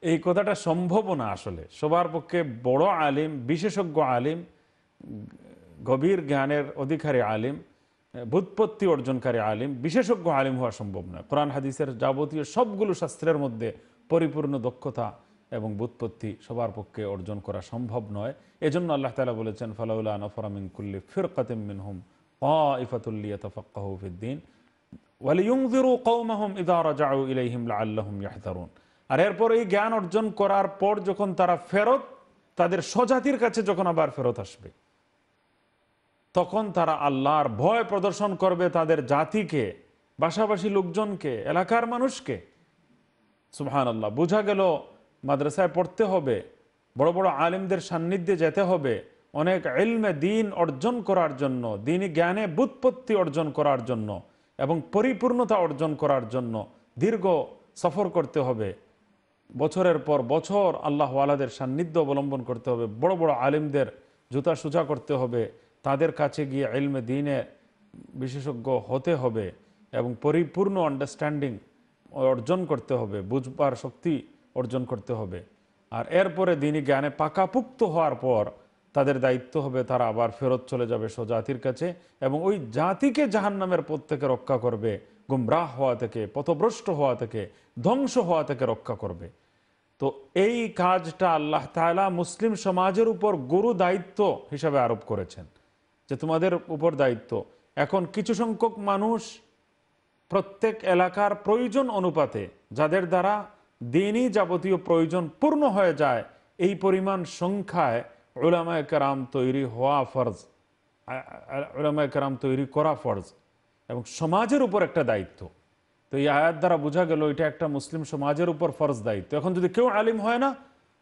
এই কথাটা সম্ভব না আসলে সবার পক্ষে বড় আলিম বিশেষজ্ঞ আলিম গভীর জ্ঞানের অধিকারী আলিম বুৎপত্তি অর্জনকারী আলিম বিশেষজ্ঞ আলিম হওয়া সম্ভব নয় কোরআন হাদিসের যাবতীয় সবগুলো শাস্ত্রের মধ্যে পরিপূর্ণ দক্ষতা এবং বুৎপত্তি সবার পক্ষে অর্জন করা সম্ভব নয় এজন্য আল্লাহ তালা বলেছেন ফালাউল্লা নফরামিন কুল্লি ফিরকাতিম মিনহুম অ ইফাতুল্লিয়া তফাক্কাহুফিদ্দিন ওয়ালিউংজিরু কৌমাহম ইদারা যাও ইলাইহিম আর এরপর এই জ্ঞান অর্জন করার পর যখন তারা ফেরত তাদের স্বজাতির কাছে যখন আবার ফেরত আসবে তখন তারা আল্লাহর ভয় প্রদর্শন করবে তাদের জাতিকে বাসাবাসী লোকজনকে এলাকার মানুষকে সুবহান আল্লাহ বোঝা গেল মাদ্রাসায় পড়তে হবে বড় বড় আলিমদের সান্নিধ্যে যেতে হবে অনেক এলমে দিন অর্জন করার জন্য দিনই জ্ঞানে বুৎপত্তি অর্জন করার জন্য এবং পরিপূর্ণতা অর্জন করার জন্য দীর্ঘ সফর করতে হবে বছরের পর বছর আল্লাহ আলাদের সান্নিধ্য অবলম্বন করতে হবে বড় বড় আলিমদের জুতা সোজা করতে হবে তাদের কাছে গিয়ে এলমে দিনে বিশেষজ্ঞ হতে হবে এবং পরিপূর্ণ আন্ডারস্ট্যান্ডিং অর্জন করতে হবে বুঝবার শক্তি অর্জন করতে হবে আর এরপরে দিনই জ্ঞানে পাকাপুক্ত হওয়ার পর তাদের দায়িত্ব হবে তারা আবার ফেরত চলে যাবে জাতির কাছে এবং ওই জাতিকে জাহান্নামের পথ থেকে রক্ষা করবে গুমরাহ হওয়া থেকে পথভ্রষ্ট হওয়া থেকে ধ্বংস হওয়া থেকে রক্ষা করবে তো এই কাজটা আল্লাহ তালা মুসলিম সমাজের উপর গুরু দায়িত্ব হিসাবে আরোপ করেছেন যে তোমাদের উপর দায়িত্ব এখন কিছু সংখ্যক মানুষ প্রত্যেক এলাকার প্রয়োজন অনুপাতে যাদের দ্বারা দিনই যাবতীয় প্রয়োজন পূর্ণ হয়ে যায় এই পরিমাণ সংখ্যায় উলামায় কারাম তৈরি হওয়া ফরজ উলামায় কারাম তৈরি করা ফরজ এবং সমাজের উপর একটা দায়িত্ব তো এই আয়াত দ্বারা বোঝা গেল এটা একটা মুসলিম সমাজের উপর ফরজ দায়িত্ব এখন যদি কেউ আলিম হয় না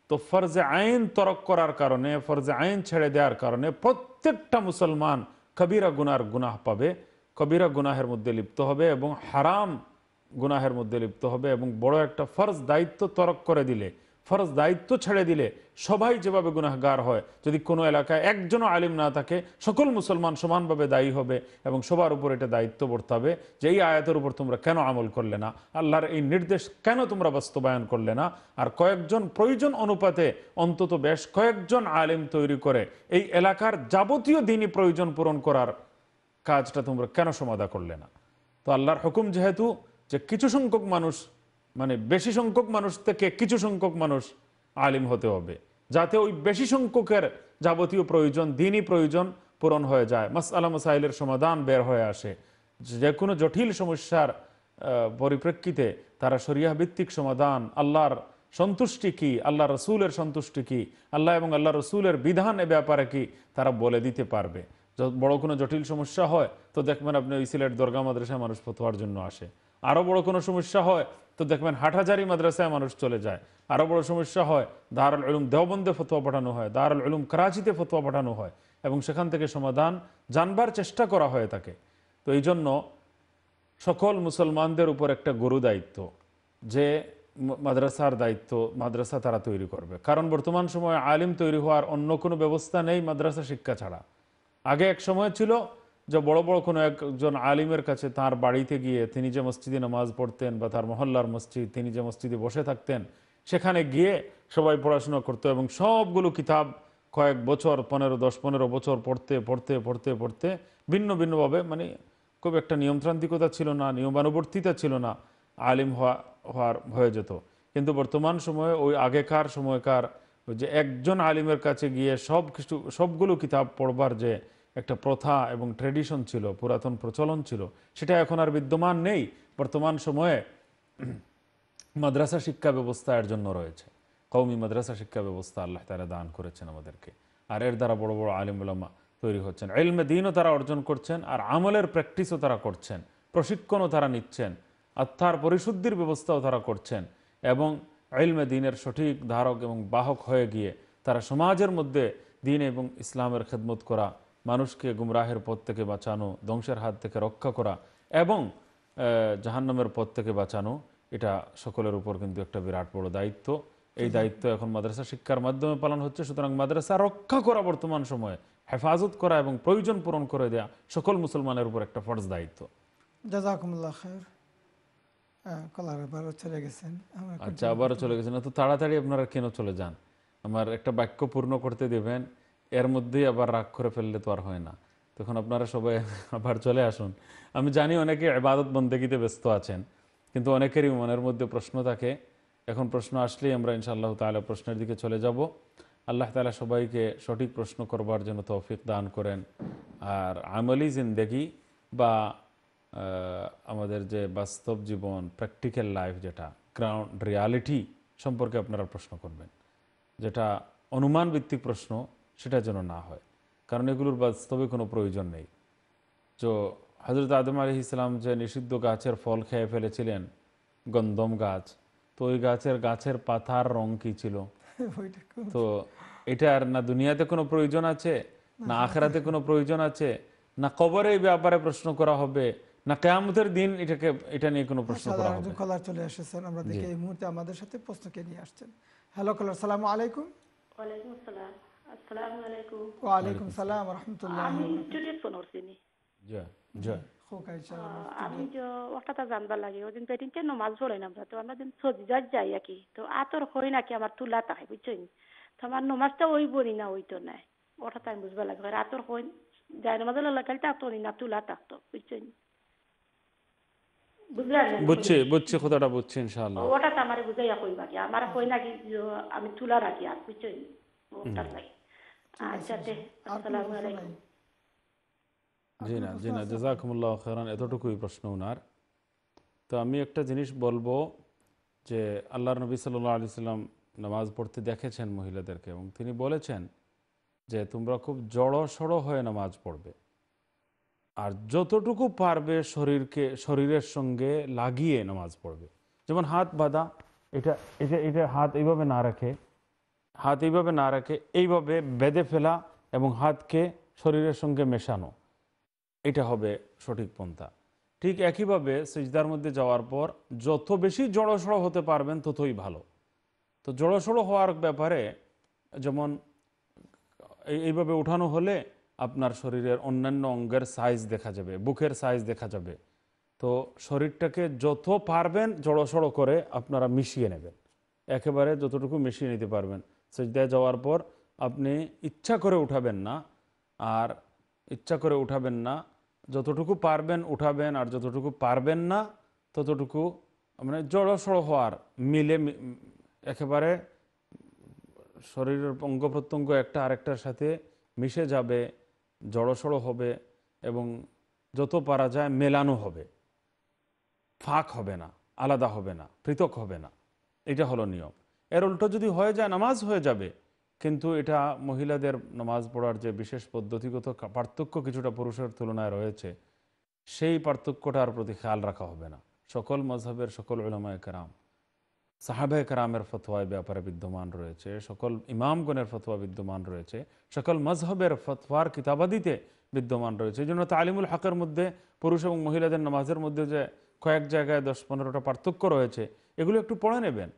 তো ফরজে আইন তরক করার কারণে ফরজে আইন ছেড়ে দেওয়ার কারণে প্রত্যেকটা মুসলমান কবিরা গুনার গুনাহ পাবে কবিরা গুনাহের মধ্যে লিপ্ত হবে এবং হারাম গুনাহের মধ্যে লিপ্ত হবে এবং বড় একটা ফরজ দায়িত্ব তরক করে দিলে ফরজ দায়িত্ব ছেড়ে দিলে সবাই যেভাবে গুনাহগার হয় যদি কোনো এলাকায় একজনও আলিম না থাকে সকল মুসলমান সমানভাবে দায়ী হবে এবং সবার উপর এটা দায়িত্ব বর্তাবে যে এই আয়াতের উপর তোমরা কেন আমল করলে না আল্লাহর এই নির্দেশ কেন তোমরা বাস্তবায়ন করলে না আর কয়েকজন প্রয়োজন অনুপাতে অন্তত বেশ কয়েকজন আলিম তৈরি করে এই এলাকার যাবতীয় দিনই প্রয়োজন পূরণ করার কাজটা তোমরা কেন সমাধা করলে না তো আল্লাহর হুকুম যেহেতু যে কিছু সংখ্যক মানুষ মানে বেশি সংখ্যক মানুষ থেকে কিছু সংখ্যক মানুষ আলিম হতে হবে যাতে ওই বেশি সংখ্যকের যাবতীয় প্রয়োজন দিনই প্রয়োজন পূরণ হয়ে যায় মাসালা সাহিলের সমাধান বের হয়ে আসে যে কোনো জটিল সমস্যার পরিপ্রেক্ষিতে তারা সরিয়াভিত্তিক সমাধান আল্লাহর সন্তুষ্টি কি আল্লাহ রসুলের সন্তুষ্টি কি আল্লাহ এবং আল্লাহ রসুলের বিধান এ ব্যাপারে কি তারা বলে দিতে পারবে বড় কোনো জটিল সমস্যা হয় তো দেখবেন আপনি ওই সিলেট দরগা মাদ্রাসায় মানুষ ফতোয়ার জন্য আসে আরও বড় কোনো সমস্যা হয় তো দেখবেন হাটহাজারি মাদ্রাসায় মানুষ চলে যায় আরও বড় সমস্যা হয় দারুল আলুম দেওবন্দে ফতোয়া পাঠানো হয় দারুল আলুম করাচিতে ফতোয়া পাঠানো হয় এবং সেখান থেকে সমাধান জানবার চেষ্টা করা হয় তাকে তো এই জন্য সকল মুসলমানদের উপর একটা গুরু দায়িত্ব যে মাদ্রাসার দায়িত্ব মাদ্রাসা তারা তৈরি করবে কারণ বর্তমান সময়ে আলিম তৈরি হওয়ার অন্য কোনো ব্যবস্থা নেই মাদ্রাসা শিক্ষা ছাড়া আগে এক সময় ছিল যে বড় বড় কোনো একজন আলিমের কাছে তার বাড়িতে গিয়ে তিনি যে মসজিদে নামাজ পড়তেন বা তার মহল্লার মসজিদ তিনি যে মসজিদে বসে থাকতেন সেখানে গিয়ে সবাই পড়াশোনা করতো এবং সবগুলো কিতাব কয়েক বছর পনেরো দশ পনেরো বছর পড়তে পড়তে পড়তে পড়তে ভিন্ন ভিন্নভাবে মানে খুব একটা নিয়মতান্ত্রিকতা ছিল না নিয়মানুবর্তিতা ছিল না আলিম হওয়া হওয়ার হয়ে যেত কিন্তু বর্তমান সময়ে ওই আগেকার সময়কার যে একজন আলিমের কাছে গিয়ে সব কিছু সবগুলো কিতাব পড়বার যে একটা প্রথা এবং ট্রেডিশন ছিল পুরাতন প্রচলন ছিল সেটা এখন আর বিদ্যমান নেই বর্তমান সময়ে মাদ্রাসা শিক্ষা ব্যবস্থা এর জন্য রয়েছে কৌমি মাদ্রাসা শিক্ষা ব্যবস্থা আল্লাহ তারা দান করেছেন আমাদেরকে আর এর দ্বারা বড় বড় আলিমুলামা তৈরি হচ্ছেন এলমে দিনও তারা অর্জন করছেন আর আমলের প্র্যাকটিসও তারা করছেন প্রশিক্ষণও তারা নিচ্ছেন আত্মার পরিশুদ্ধির ব্যবস্থাও তারা করছেন এবং এলমে দিনের সঠিক ধারক এবং বাহক হয়ে গিয়ে তারা সমাজের মধ্যে দিন এবং ইসলামের খেদমত করা মানুষকে গুমরাহের পথ থেকে বাঁচানো ধ্বংসের হাত থেকে রক্ষা করা এবং জাহান্নামের পথ থেকে বাঁচানো এটা সকলের উপর কিন্তু একটা বিরাট বড় দায়িত্ব এই দায়িত্ব এখন মাদ্রাসা শিক্ষার মাধ্যমে পালন হচ্ছে সুতরাং মাদ্রাসা রক্ষা করা বর্তমান সময়ে হেফাজত করা এবং প্রয়োজন পূরণ করে দেয়া সকল মুসলমানের উপর একটা ফরজ দায়িত্ব চলে আচ্ছা আবারও চলে গেছেন এত তাড়াতাড়ি আপনারা কেন চলে যান আমার একটা বাক্য পূর্ণ করতে দেবেন এর মধ্যেই আবার রাগ করে ফেললে তো আর হয় না তখন আপনারা সবাই আবার চলে আসুন আমি জানি অনেকে আবাদত বন্দেগিতে ব্যস্ত আছেন কিন্তু অনেকেরই মনের মধ্যে প্রশ্ন থাকে এখন প্রশ্ন আসলেই আমরা ইনশাআল্লাহ তালা প্রশ্নের দিকে চলে যাব আল্লাহ তালা সবাইকে সঠিক প্রশ্ন করবার জন্য তৌফিক দান করেন আর আমলি জিন্দেগি বা আমাদের যে বাস্তব জীবন প্র্যাকটিক্যাল লাইফ যেটা গ্রাউন্ড রিয়ালিটি সম্পর্কে আপনারা প্রশ্ন করবেন যেটা অনুমান ভিত্তিক প্রশ্ন সেটা যেন না হয় কারণ এগুলোর বাস্তবে কোনো প্রয়োজন নেই তো হজরত আদম আলি ইসলাম যে নিষিদ্ধ গাছের ফল খেয়ে ফেলেছিলেন গন্দম গাছ তো ওই গাছের গাছের পাতার রং কি ছিল তো এটার না দুনিয়াতে কোনো প্রয়োজন আছে না আখেরাতে কোনো প্রয়োজন আছে না কবরে এই ব্যাপারে প্রশ্ন করা হবে না কেয়ামতের দিন এটাকে এটা নিয়ে কোনো প্রশ্ন করা হবে কলার চলে এসেছেন আমরা দেখি এই মুহূর্তে আমাদের সাথে প্রশ্নকে নিয়ে আসছেন হ্যালো কলার সালাম আলাইকুম ওয়ালাইকুম আসসালাম আসসালামু লাগে ওদিন পেটিন কেন মাছ ধরে না তো আমরা যাই যাই তো আতর হই নাকি আমার তুলা তাই বুঝছেন তো আমার নমাজটা ওই বলি না ওই নাই ওটা তাই বুঝবার লাগে আর আতর হই যাই নমাজ লাগাইতে আতরি তুলা তাকতো বুঝছেন বুঝছি বুঝছি কথাটা বুঝছি ইনশাআল্লাহ ওটা তো আমার বুঝাইয়া কইবা কি আমার কই নাকি আমি তুলা রাখি আর বুঝছেন আচ্ছা, আচ্ছা, আচ্ছা। জি না জি না জাজাকুমুল্লাহ খেরান এতটুকুই প্রশ্ন উনার তো আমি একটা জিনিস বলবো যে আল্লাহর নবী সাল্লাহ আলি সাল্লাম নামাজ পড়তে দেখেছেন মহিলাদেরকে এবং তিনি বলেছেন যে তোমরা খুব জড়ো সড়ো হয়ে নামাজ পড়বে আর যতটুকু পারবে শরীরকে শরীরের সঙ্গে লাগিয়ে নামাজ পড়বে যেমন হাত বাঁধা এটা এটা এটা হাত এইভাবে না রাখে হাত এইভাবে না রাখে এইভাবে বেঁধে ফেলা এবং হাতকে শরীরের সঙ্গে মেশানো এটা হবে সঠিক পন্থা ঠিক একইভাবে সিজদার মধ্যে যাওয়ার পর যত বেশি জড়োসড়ো হতে পারবেন ততই ভালো তো জড়োসড়ো হওয়ার ব্যাপারে যেমন এইভাবে উঠানো হলে আপনার শরীরের অন্যান্য অঙ্গের সাইজ দেখা যাবে বুকের সাইজ দেখা যাবে তো শরীরটাকে যত পারবেন জড়োসড়ো করে আপনারা মিশিয়ে নেবেন একেবারে যতটুকু মিশিয়ে নিতে পারবেন সেজদায় যাওয়ার পর আপনি ইচ্ছা করে উঠাবেন না আর ইচ্ছা করে উঠাবেন না যতটুকু পারবেন উঠাবেন আর যতটুকু পারবেন না ততটুকু মানে জড়সড় হওয়ার মিলে একেবারে শরীরের অঙ্গ প্রত্যঙ্গ একটা আরেকটার সাথে মিশে যাবে জড়সড় হবে এবং যত পারা যায় মেলানো হবে ফাঁক হবে না আলাদা হবে না পৃথক হবে না এটা হলো নিয়ম এর উল্টো যদি হয়ে যায় নামাজ হয়ে যাবে কিন্তু এটা মহিলাদের নামাজ পড়ার যে বিশেষ পদ্ধতিগত পার্থক্য কিছুটা পুরুষের তুলনায় রয়েছে সেই পার্থক্যটার প্রতি খেয়াল রাখা হবে না সকল মজহবের সকল উলামায় কেরাম সাহাবে কারামের ফতোয়া ব্যাপারে বিদ্যমান রয়েছে সকল ইমামগণের ফতোয়া বিদ্যমান রয়েছে সকল মজহবের ফতোয়ার কিতাবাদিতে বিদ্যমান রয়েছে এই জন্য তালিমুল হকের মধ্যে পুরুষ এবং মহিলাদের নামাজের মধ্যে যে কয়েক জায়গায় দশ পনেরোটা পার্থক্য রয়েছে এগুলো একটু পড়ে নেবেন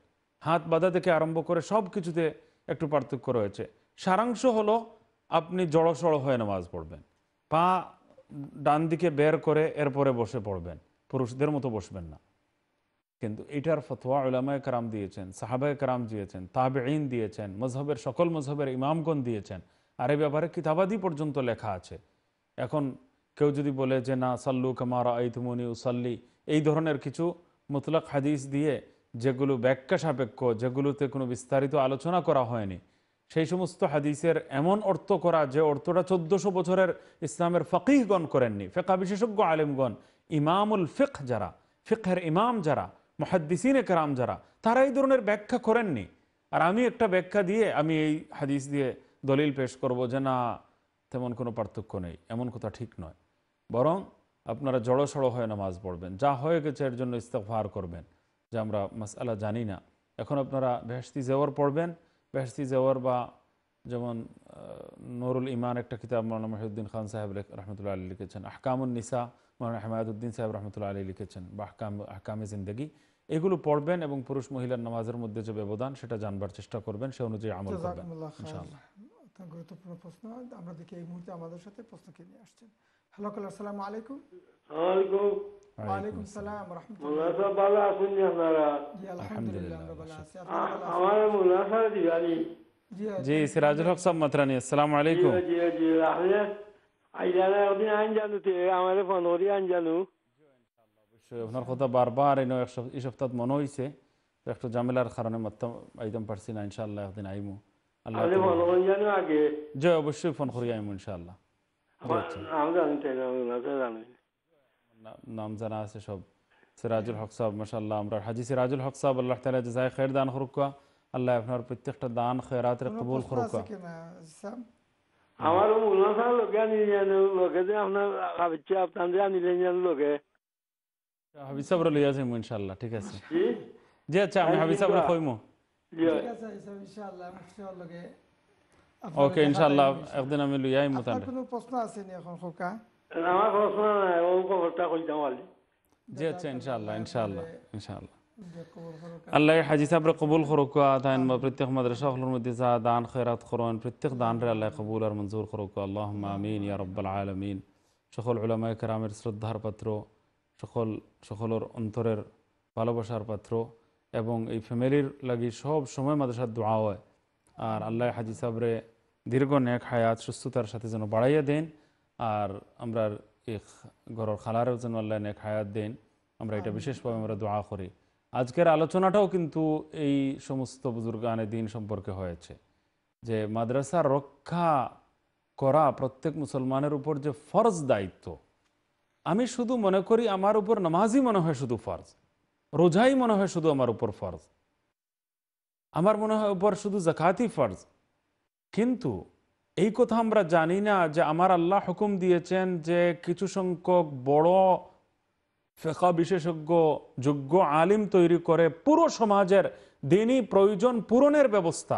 হাত বাঁধা থেকে আরম্ভ করে সব কিছুতে একটু পার্থক্য রয়েছে সারাংশ হলো আপনি জড়সড় হয়ে নামাজ পড়বেন পা ডান দিকে বের করে এরপরে বসে পড়বেন পুরুষদের মতো বসবেন না কিন্তু এটার ফতোয়া উলামায় কারাম দিয়েছেন সাহাবায় কারাম দিয়েছেন তাহবে ঈন দিয়েছেন মজহবের সকল মজহবের ইমামগণ দিয়েছেন আর এ ব্যাপারে কিতাবাদি পর্যন্ত লেখা আছে এখন কেউ যদি বলে যে না সাল্লু কামারা আইতুমনি উসাল্লি এই ধরনের কিছু মুতলাক হাদিস দিয়ে যেগুলো ব্যাখ্যা সাপেক্ষ যেগুলোতে কোনো বিস্তারিত আলোচনা করা হয়নি সেই সমস্ত হাদিসের এমন অর্থ করা যে অর্থটা চোদ্দশো বছরের ইসলামের ফকিহগণ করেননি ফেকা বিশেষজ্ঞ আলেমগণ ইমামুল ফেক যারা ফেকের ইমাম যারা মহাদ্দিসিন একরাম যারা তারা এই ধরনের ব্যাখ্যা করেননি আর আমি একটা ব্যাখ্যা দিয়ে আমি এই হাদিস দিয়ে দলিল পেশ করব যে না তেমন কোনো পার্থক্য নেই এমন কথা ঠিক নয় বরং আপনারা জড়সড় হয়ে নামাজ পড়বেন যা হয়ে গেছে এর জন্য ইস্তফার করবেন যে আমরা মাসালা জানি না এখন আপনারা বেহস্তি জেওয়ার পড়বেন বেহস্তি জেওয়ার বা যেমন নুরুল ইমান একটা কিতাব মৌলানা মাহিউদ্দিন খান সাহেব রহমতুল্লা আলী লিখেছেন আহকামুল নিসা মৌলানা হেমায়ুদ্দিন সাহেব রহমতুল্লা আলী লিখেছেন বা আহকাম আহকামে জিন্দগি এগুলো পড়বেন এবং পুরুষ মহিলার নামাজের মধ্যে যে ব্যবধান সেটা জানবার চেষ্টা করবেন সে অনুযায়ী আমল করবেন ইনশাআল্লাহ গুরুত্বপূর্ণ প্রশ্ন আমরা দেখি এই মুহূর্তে আমাদের সাথে প্রশ্ন কে নিয়ে আসছেন هلا كل السلام عليكم عليكم وعليكم السلام ورحمة الله مناسبة بلا أسنية نرى الحمد لله رب العالمين أمام مناسبة دي يعني جي سراج الحق صاحب مطراني السلام عليكم جي جي رحمة أيضاً أخذنا أنجانو تي أمام فنوري أنجانو افنار خودا بار بار اینو ایش افتاد منوی سه رختو جامیلار خرانه مطم ایدم پرسی نه انشالله اخدین آیمو جو ابوشی فن خوری آیمو انشالله আচ্ছা। নাম জানা আছে সব সিরাজুল হক সাহেব মাসাল্লাহ আমরা হাজি সিরাজুল হক সাহেব আল্লাহ তালা জাজাই খের দান খরুকা আল্লাহ আপনার প্রত্যেকটা দান খেরাতের কবুল খরুকা আমার ইনশাআল্লাহ ঠিক আছে জি আচ্ছা আমি হাবিব সাহেব কইমু ঠিক আছে ইনশাআল্লাহ লগে ওকে ইনশাআল্লাহ একদিন আমি লই আইম কোনো প্রশ্ন আছে নি এখন খোকা আমার প্রশ্ন নাই ও খবরটা কই দাও আলি জি আচ্ছা ইনশাআল্লাহ ইনশাআল্লাহ ইনশাআল্লাহ আল্লাহ হাজি সাহেবরে কবুল খরকুয়া প্রত্যেক মাদ্রাসা মধ্যে যা দান খরন প্রত্যেক দানরে আল্লাহ কবুল আর মঞ্জুর খরকুয়া আল্লাহ আমিন ইয়া রাব্বাল আলামিন সকল উলামায়ে কেরামের শ্রদ্ধার পাত্র সকল সকলের অন্তরের ভালোবাসার পাত্র এবং এই ফ্যামিলির লাগি সব সময় মাদ্রাসার দোয়া হয় আর আল্লাহ হাজি সাবরে দীর্ঘ ন্যাক হায়াত সুস্থতার সাথে যেন বাড়াইয়া দেন আর আমরা ঘরের খালারও যেন আল্লাহ ন্যাক হায়াত দেন আমরা এটা বিশেষভাবে আমরা দোয়া করি আজকের আলোচনাটাও কিন্তু এই সমস্ত বুজুর্গানে দিন সম্পর্কে হয়েছে যে মাদ্রাসা রক্ষা করা প্রত্যেক মুসলমানের উপর যে ফরজ দায়িত্ব আমি শুধু মনে করি আমার উপর নামাজই মনে হয় শুধু ফরজ রোজাই মনে হয় শুধু আমার উপর ফরজ আমার মনে হয় উপর শুধু জাকাতই ফরজ কিন্তু এই কথা আমরা জানি না যে আমার আল্লাহ হুকুম দিয়েছেন যে কিছু সংখ্যক বড় ফেকা বিশেষজ্ঞ যোগ্য আলিম তৈরি করে পুরো সমাজের দিনই প্রয়োজন পূরণের ব্যবস্থা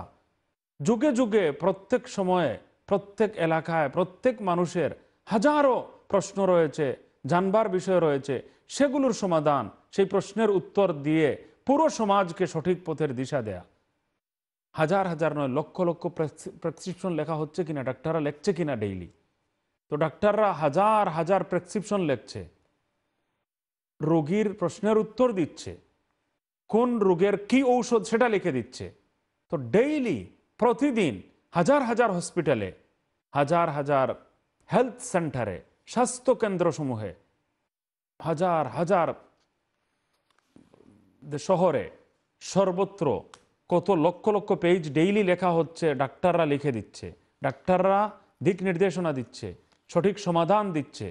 যুগে যুগে প্রত্যেক সময়ে প্রত্যেক এলাকায় প্রত্যেক মানুষের হাজারো প্রশ্ন রয়েছে জানবার বিষয় রয়েছে সেগুলোর সমাধান সেই প্রশ্নের উত্তর দিয়ে পুরো সমাজকে সঠিক পথের দিশা দেয়া হাজার হাজার নয় লক্ষ লক্ষ প্রেসক্রিপশন লেখা হচ্ছে কিনা ডাক্তাররা লেখছে কিনা ডেইলি তো ডাক্তাররা হাজার হাজার প্রেসক্রিপশন লেখছে রোগীর প্রশ্নের উত্তর দিচ্ছে কোন রোগের কি ঔষধ সেটা লিখে দিচ্ছে তো ডেইলি প্রতিদিন হাজার হাজার হসপিটালে হাজার হাজার হেলথ সেন্টারে স্বাস্থ্য সমূহে হাজার হাজার শহরে সর্বত্র কত লক্ষ লক্ষ পেজ ডেইলি লেখা হচ্ছে ডাক্তাররা লিখে দিচ্ছে ডাক্তাররা দিক নির্দেশনা দিচ্ছে সঠিক সমাধান দিচ্ছে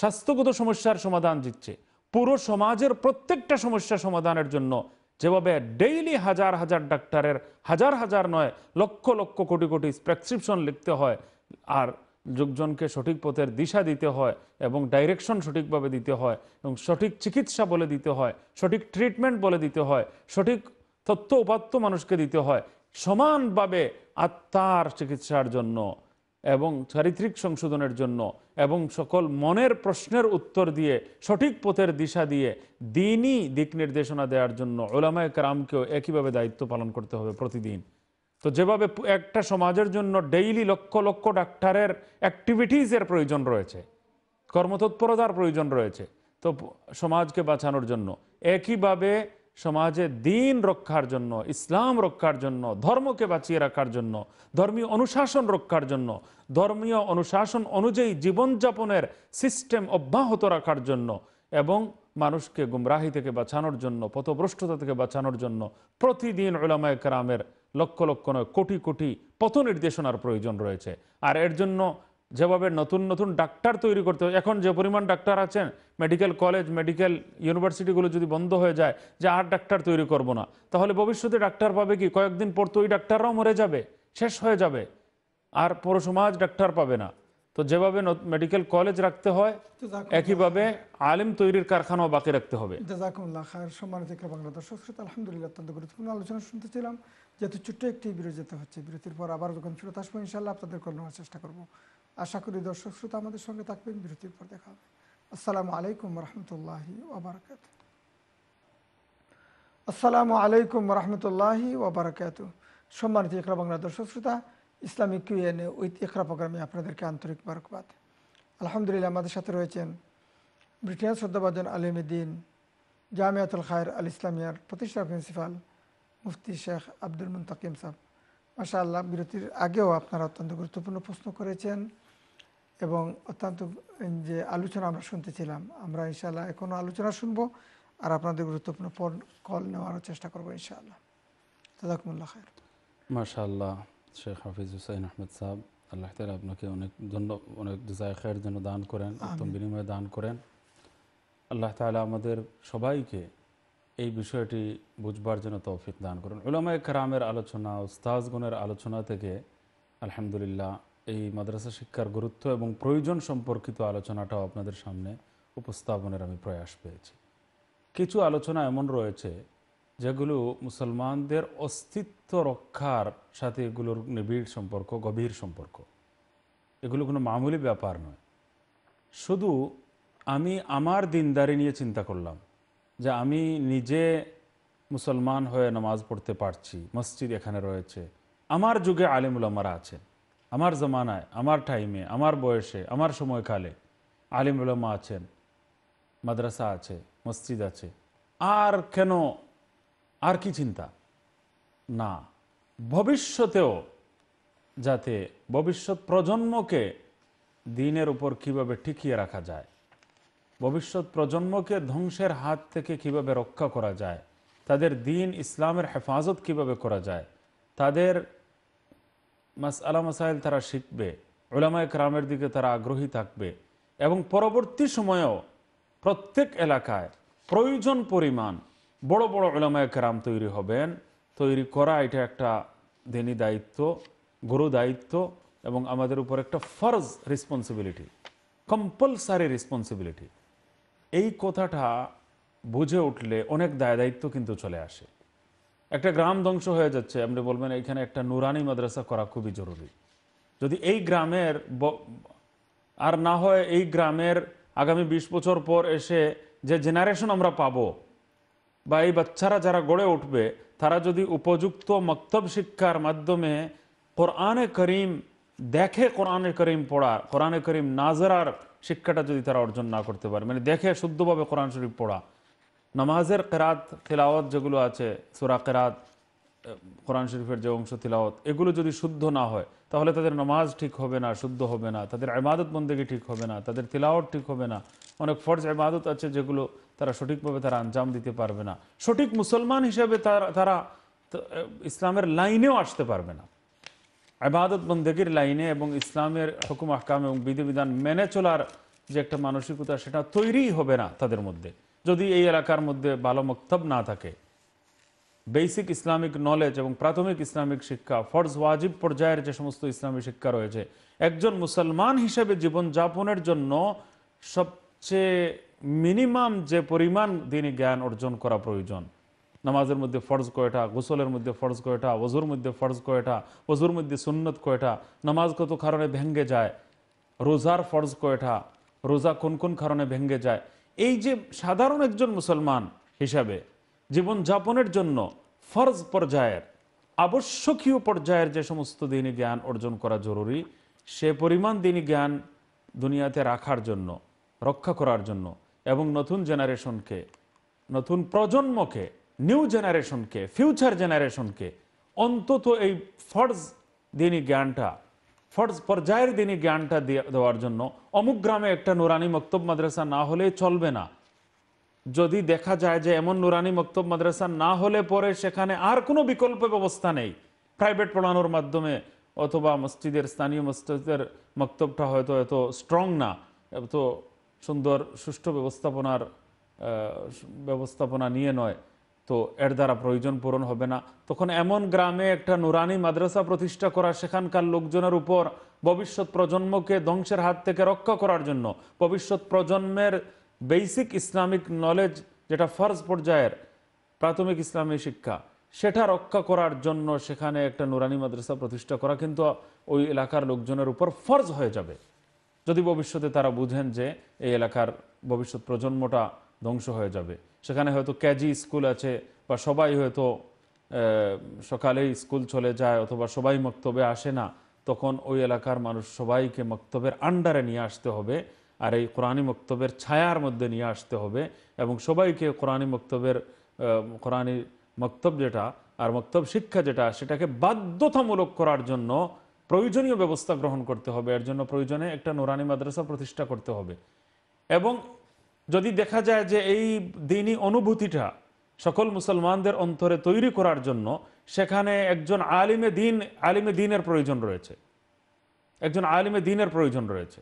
স্বাস্থ্যগত সমস্যার সমাধান দিচ্ছে পুরো সমাজের প্রত্যেকটা সমস্যা সমাধানের জন্য যেভাবে ডেইলি হাজার হাজার ডাক্তারের হাজার হাজার নয় লক্ষ লক্ষ কোটি কোটি প্রেসক্রিপশন লিখতে হয় আর লোকজনকে সঠিক পথের দিশা দিতে হয় এবং ডাইরেকশন সঠিকভাবে দিতে হয় এবং সঠিক চিকিৎসা বলে দিতে হয় সঠিক ট্রিটমেন্ট বলে দিতে হয় সঠিক তথ্য উপাত্ত মানুষকে দিতে হয় সমানভাবে আত্মার চিকিৎসার জন্য এবং চারিত্রিক সংশোধনের জন্য এবং সকল মনের প্রশ্নের উত্তর দিয়ে সঠিক পথের দিশা দিয়ে দিনই দিক নির্দেশনা দেওয়ার জন্য ওলামায় কারামকেও একইভাবে দায়িত্ব পালন করতে হবে প্রতিদিন তো যেভাবে একটা সমাজের জন্য ডেইলি লক্ষ লক্ষ ডাক্তারের অ্যাক্টিভিটিসের প্রয়োজন রয়েছে কর্মতৎপরতার প্রয়োজন রয়েছে তো সমাজকে বাঁচানোর জন্য একইভাবে সমাজে দিন রক্ষার জন্য ইসলাম রক্ষার জন্য ধর্মকে বাঁচিয়ে রাখার জন্য ধর্মীয় অনুশাসন রক্ষার জন্য ধর্মীয় অনুশাসন অনুযায়ী জীবনযাপনের সিস্টেম অব্যাহত রাখার জন্য এবং মানুষকে গুমরাহি থেকে বাঁচানোর জন্য পথভ্রষ্টতা থেকে বাঁচানোর জন্য প্রতিদিন ওলামায় কেরামের লক্ষ লক্ষ নয় কোটি কোটি পথ নির্দেশনার প্রয়োজন রয়েছে আর এর জন্য যেভাবে নতুন নতুন ডাক্তার তৈরি করতে হবে এখন যে পরিমাণ ডাক্তার আছেন মেডিকেল কলেজ মেডিকেল ইউনিভার্সিটিগুলো যদি বন্ধ হয়ে যায় যে আর ডাক্তার তৈরি করব না তাহলে ভবিষ্যতে ডাক্তার পাবে কি কয়েকদিন পর তো ওই ডাক্তাররাও মরে যাবে শেষ হয়ে যাবে আর পুরো সমাজ ডাক্তার পাবে না তো যেভাবে মেডিকেল কলেজ রাখতে হয় একইভাবে আলিম তৈরির কারখানাও বাকি রাখতে হবে আলহামদুলিল্লাহ আলোচনা শুনতেছিলাম যেহেতু ছোট্ট একটি বিরতি যেতে হচ্ছে বিরতির পর আবার যখন ফেরত আসবো ইনশাল্লাহ আপনাদের কল্যাণের চেষ্টা করবো আশা করি দর্শক শ্রোতা আমাদের সঙ্গে থাকবেন বিরতির পর দেখা হবে আসসালামু আলাইকুম রহমতুল্লাহ ওবরাকাত আসসালামু আলাইকুম রহমতুল্লাহ ওবরাকাত সম্মানিত ইকরা বাংলা দর্শক শ্রোতা ইসলামিক কিউএনএ ওই ইকরা প্রোগ্রামে আপনাদেরকে আন্তরিক বারকবাদ আলহামদুলিল্লাহ আমাদের সাথে রয়েছেন ব্রিটেন আলিম উদ্দিন জামিয়াতুল খায়ের আল ইসলামিয়ার প্রতিষ্ঠা প্রিন্সিপাল মুফতি শেখ আব্দুল মুন্তাকিম সাহ মাসা আল্লাহ বিরতির আগেও আপনারা অত্যন্ত গুরুত্বপূর্ণ প্রশ্ন করেছেন এবং অত্যন্ত যে আলোচনা আমরা শুনতেছিলাম আমরা ইনশাল্লাহ এখনও আলোচনা শুনবো আর আপনাদের গুরুত্বপূর্ণ কল নেওয়ারও চেষ্টা করবো ইনশাআল্লাহ তাজাকুমুল্লাহ খায় মাশাআল্লাহ শেখ হাফিজ হুসাইন আহমেদ সাহেব আল্লাহ তালা আপনাকে অনেক ধন্য অনেক জায় জন্য দান করেন উত্তম বিনিময়ে দান করেন আল্লাহ তালা আমাদের সবাইকে এই বিষয়টি বুঝবার জন্য তৌফিক দান করুন উলামায় কারামের আলোচনা উস্তাজগণের আলোচনা থেকে আলহামদুলিল্লাহ এই মাদ্রাসা শিক্ষার গুরুত্ব এবং প্রয়োজন সম্পর্কিত আলোচনাটাও আপনাদের সামনে উপস্থাপনের আমি প্রয়াস পেয়েছি কিছু আলোচনা এমন রয়েছে যেগুলো মুসলমানদের অস্তিত্ব রক্ষার সাথে এগুলোর নিবিড় সম্পর্ক গভীর সম্পর্ক এগুলো কোনো মামুলি ব্যাপার নয় শুধু আমি আমার দিনদারি নিয়ে চিন্তা করলাম যে আমি নিজে মুসলমান হয়ে নামাজ পড়তে পারছি মসজিদ এখানে রয়েছে আমার যুগে আলিমুলামারা আছেন আমার জমানায় আমার টাইমে আমার বয়সে আমার সময়কালে আলিম উলামা আছেন মাদ্রাসা আছে মসজিদ আছে আর কেন আর কি চিন্তা না ভবিষ্যতেও যাতে ভবিষ্যৎ প্রজন্মকে দিনের উপর কিভাবে টিকিয়ে রাখা যায় ভবিষ্যৎ প্রজন্মকে ধ্বংসের হাত থেকে কিভাবে রক্ষা করা যায় তাদের দিন ইসলামের হেফাজত কিভাবে করা যায় তাদের মাস আলা মাসাইল তারা শিখবে ওলামায় ক্রামের দিকে তারা আগ্রহী থাকবে এবং পরবর্তী সময়েও প্রত্যেক এলাকায় প্রয়োজন পরিমাণ বড় বড় ওলামায় ক্রাম তৈরি হবেন তৈরি করা এটা একটা দেনি দায়িত্ব গুরু দায়িত্ব এবং আমাদের উপর একটা ফরজ রেসপন্সিবিলিটি কম্পালসারি রেসপন্সিবিলিটি এই কথাটা বুঝে উঠলে অনেক দায় দায়িত্ব কিন্তু চলে আসে একটা গ্রাম ধ্বংস হয়ে যাচ্ছে আপনি বলবেন এখানে একটা নুরানি মাদ্রাসা করা খুবই জরুরি যদি এই গ্রামের আর না হয় এই গ্রামের আগামী ২০ বছর পর এসে যে জেনারেশন আমরা পাব বা এই বাচ্চারা যারা গড়ে উঠবে তারা যদি উপযুক্ত মক্তব শিক্ষার মাধ্যমে কোরআনে করিম দেখে কোরআনে করিম পড়া কোরআনে করিম নাজরার শিক্ষাটা যদি তারা অর্জন না করতে পারে মানে দেখে শুদ্ধভাবে কোরআন শরীফ পড়া নামাজের কেরাত খেলাওয়াত যেগুলো আছে সুরা কেরাত কোরআন শরীফের যে অংশ তিলাওয়াত এগুলো যদি শুদ্ধ না হয় তাহলে তাদের নামাজ ঠিক হবে না শুদ্ধ হবে না তাদের আমাদত বন্দেগী ঠিক হবে না তাদের তিলাওয়াত ঠিক হবে না অনেক ফর্জ আমাদত আছে যেগুলো তারা সঠিকভাবে তারা আঞ্জাম দিতে পারবে না সঠিক মুসলমান হিসেবে তারা ইসলামের লাইনেও আসতে পারবে না আবাদত বন্দেগীর লাইনে এবং ইসলামের হুকুম আহকাম এবং বিধিবিধান মেনে চলার যে একটা মানসিকতা সেটা তৈরিই হবে না তাদের মধ্যে যদি এই এলাকার মধ্যে ভালো মক্তব না থাকে বেসিক ইসলামিক নলেজ এবং প্রাথমিক ইসলামিক শিক্ষা ফরজ ওয়াজিব পর্যায়ের যে সমস্ত ইসলামী শিক্ষা রয়েছে একজন মুসলমান হিসেবে জীবনযাপনের জন্য সবচেয়ে মিনিমাম যে পরিমাণ দিনই জ্ঞান অর্জন করা প্রয়োজন নামাজের মধ্যে ফরজ কয়টা গোসলের মধ্যে ফরজ কয়টা ওজুর মধ্যে ফরজ কয়টা ওজুর মধ্যে সুন্নত কয়টা নামাজ কত কারণে ভেঙ্গে যায় রোজার ফরজ কয়টা রোজা কোন কোন কারণে ভেঙ্গে যায় এই যে সাধারণ একজন মুসলমান হিসাবে জীবন যাপনের জন্য ফরজ পর্যায়ের আবশ্যকীয় পর্যায়ের যে সমস্ত দিনী জ্ঞান অর্জন করা জরুরি সে পরিমাণ দিনী জ্ঞান দুনিয়াতে রাখার জন্য রক্ষা করার জন্য এবং নতুন জেনারেশনকে নতুন প্রজন্মকে নিউ জেনারেশনকে ফিউচার জেনারেশনকে অন্তত এই ফরজ দিনী জ্ঞানটা পর্যায়ের দিনই জ্ঞানটা দেওয়ার জন্য অমুক গ্রামে একটা নুরানি মক্তব মাদ্রাসা না হলে চলবে না যদি দেখা যায় যে এমন নুরানি মক্তব মাদ্রাসা না হলে পরে সেখানে আর কোনো বিকল্প ব্যবস্থা নেই প্রাইভেট পড়ানোর মাধ্যমে অথবা মসজিদের স্থানীয় মসজিদের মক্তবটা হয়তো এত স্ট্রং না এত সুন্দর সুষ্ঠু ব্যবস্থাপনার ব্যবস্থাপনা নিয়ে নয় তো এর দ্বারা প্রয়োজন পূরণ হবে না তখন এমন গ্রামে একটা নুরানি মাদ্রাসা প্রতিষ্ঠা করা সেখানকার লোকজনের উপর ভবিষ্যৎ প্রজন্মকে ধ্বংসের হাত থেকে রক্ষা করার জন্য ভবিষ্যৎ প্রজন্মের বেসিক ইসলামিক নলেজ যেটা ফার্স্ট পর্যায়ের প্রাথমিক ইসলামী শিক্ষা সেটা রক্ষা করার জন্য সেখানে একটা নুরানি মাদ্রাসা প্রতিষ্ঠা করা কিন্তু ওই এলাকার লোকজনের উপর ফর্জ হয়ে যাবে যদি ভবিষ্যতে তারা বুঝেন যে এই এলাকার ভবিষ্যৎ প্রজন্মটা ধ্বংস হয়ে যাবে সেখানে হয়তো কেজি স্কুল আছে বা সবাই হয়তো সকালেই স্কুল চলে যায় অথবা সবাই মক্তবে আসে না তখন ওই এলাকার মানুষ সবাইকে মক্তবের আন্ডারে নিয়ে আসতে হবে আর এই কোরআনী মক্তবের ছায়ার মধ্যে নিয়ে আসতে হবে এবং সবাইকে কোরআনী মক্তবের কোরআনী মক্তব যেটা আর মক্তব শিক্ষা যেটা সেটাকে বাধ্যতামূলক করার জন্য প্রয়োজনীয় ব্যবস্থা গ্রহণ করতে হবে এর জন্য প্রয়োজনে একটা নোরানি মাদ্রাসা প্রতিষ্ঠা করতে হবে এবং যদি দেখা যায় যে এই দিনই অনুভূতিটা সকল মুসলমানদের অন্তরে তৈরি করার জন্য সেখানে একজন আলিমে দিন আলিমে দিনের প্রয়োজন রয়েছে একজন আলিমে দিনের প্রয়োজন রয়েছে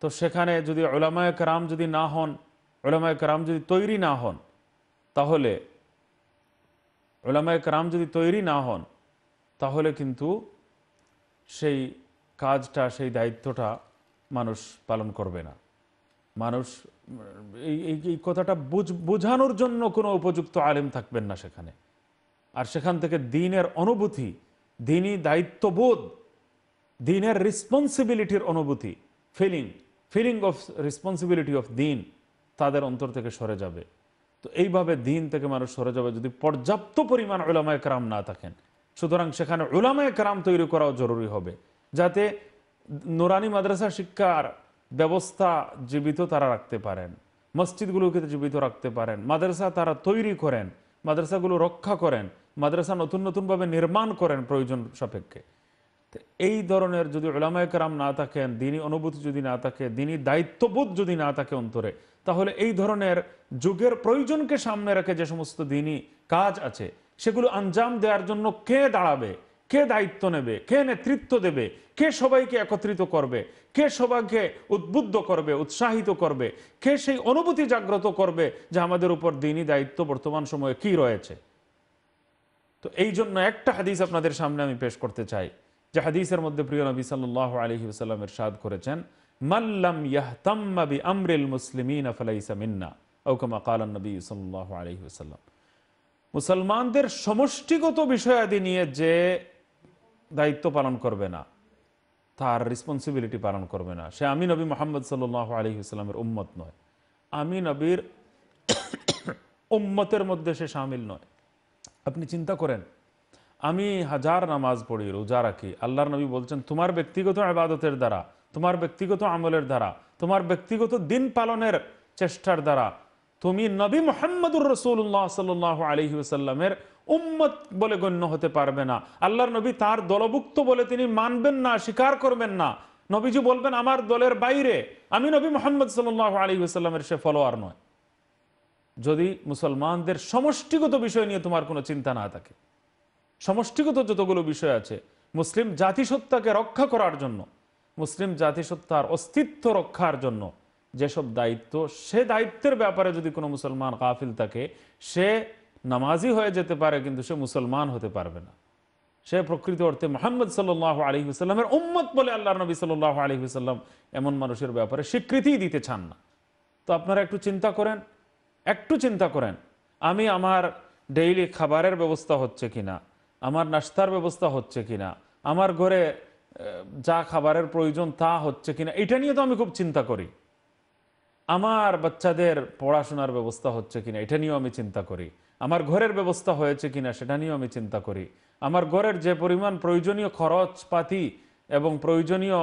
তো সেখানে যদি ওলামায় কারাম যদি না হন ওলামায় কারাম যদি তৈরি না হন তাহলে ওলামায় কারাম যদি তৈরি না হন তাহলে কিন্তু সেই কাজটা সেই দায়িত্বটা মানুষ পালন করবে না মানুষ এই কথাটা বোঝানোর জন্য কোনো উপযুক্ত আলেম থাকবেন না সেখানে আর সেখান থেকে দিনের অনুভূতি দিনই দায়িত্ববোধ দিনের রেসপন্সিবিলিটির অনুভূতি feeling feeling of responsibility of দিন তাদের অন্তর থেকে সরে যাবে তো এইভাবে দিন থেকে মানুষ সরে যাবে যদি পর্যাপ্ত পরিমাণ ওলামায় কারাম না থাকেন সুতরাং সেখানে ওলামায় কারাম তৈরি করাও জরুরি হবে যাতে নোরানি মাদ্রাসা শিক্ষার ব্যবস্থা জীবিত তারা রাখতে পারেন মসজিদগুলোকে জীবিত রাখতে পারেন মাদ্রাসা তারা তৈরি করেন মাদ্রাসাগুলো রক্ষা করেন মাদ্রাসা নতুন নতুনভাবে নির্মাণ করেন প্রয়োজন সাপেক্ষে এই ধরনের যদি ওলামায়করাম না থাকেন দিনী অনুভূতি যদি না থাকে দিনী দায়িত্ববোধ যদি না থাকে অন্তরে তাহলে এই ধরনের যুগের প্রয়োজনকে সামনে রেখে যে সমস্ত দিনই কাজ আছে সেগুলো আঞ্জাম দেওয়ার জন্য কে দাঁড়াবে কে দায়িত্ব নেবে কে নেতৃত্ব দেবে কে সবাইকে একত্রিত করবে কে সবাইকে উদ্বুদ্ধ করবে উৎসাহিত করবে কে সেই অনুভূতি জাগ্রত করবে যে আমাদের উপর দিনই দায়িত্ব বর্তমান সময়ে কি রয়েছে তো এই জন্য একটা হাদিস আপনাদের সামনে আমি পেশ করতে চাই যে হাদিসের মধ্যে প্রিয় নবী সাল আলহি সাল্লামের সাদ করেছেন মাল্লাম ইয়াহতাম্মাবি আমরিল মুসলিমিন আফলাইসা মিন্না ওকমা কালান নবী সাল্লাহ আলহি মুসলমানদের সমষ্টিগত বিষয়াদি নিয়ে যে দায়িত্ব পালন করবে না তার রেসপন্সিবিলিটি পালন করবে না সে আমি নবী মোহাম্মদ সাল্লাহ আলী ইসলামের উম্মত নয় আমি নবীর উম্মতের মধ্যে সে সামিল নয় আপনি চিন্তা করেন আমি হাজার নামাজ পড়ি রোজা রাখি আল্লাহর নবী বলছেন তোমার ব্যক্তিগত আবাদতের দ্বারা তোমার ব্যক্তিগত আমলের দ্বারা তোমার ব্যক্তিগত দিন পালনের চেষ্টার দ্বারা তুমি নবী মোহাম্মদুর রসুল্লাহ সাল্লাহ আলহিউসাল্লামের উম্মত বলে গণ্য হতে পারবে না আল্লাহর নবী তার দলভুক্ত বলে তিনি মানবেন না স্বীকার করবেন না নবীজি বলবেন আমার দলের বাইরে আমি নবী মোহাম্মদ সাল আলী সাল্লামের সে ফলোয়ার নয় যদি মুসলমানদের সমষ্টিগত বিষয় নিয়ে তোমার কোনো চিন্তা না থাকে সমষ্টিগত যতগুলো বিষয় আছে মুসলিম জাতিসত্তাকে রক্ষা করার জন্য মুসলিম জাতিসত্তার অস্তিত্ব রক্ষার জন্য যেসব দায়িত্ব সে দায়িত্বের ব্যাপারে যদি কোনো মুসলমান কাফিল থাকে সে নামাজি হয়ে যেতে পারে কিন্তু সে মুসলমান হতে পারবে না সে প্রকৃত অর্থে মোহাম্মদ সাল্লাহ আলহিউসাল্লামের উম্মত বলে আল্লাহ নবী সাল্লাহ হুসাল্লাম এমন মানুষের ব্যাপারে স্বীকৃতি দিতে চান না তো আপনারা একটু চিন্তা করেন একটু চিন্তা করেন আমি আমার ডেইলি খাবারের ব্যবস্থা হচ্ছে কিনা আমার নাস্তার ব্যবস্থা হচ্ছে কিনা আমার ঘরে যা খাবারের প্রয়োজন তা হচ্ছে কিনা এটা নিয়ে তো আমি খুব চিন্তা করি আমার বাচ্চাদের পড়াশোনার ব্যবস্থা হচ্ছে কিনা এটা নিয়েও আমি চিন্তা করি আমার ঘরের ব্যবস্থা হয়েছে কিনা সেটা নিয়েও আমি চিন্তা করি আমার ঘরের যে পরিমাণ প্রয়োজনীয় খরচপাতি এবং প্রয়োজনীয়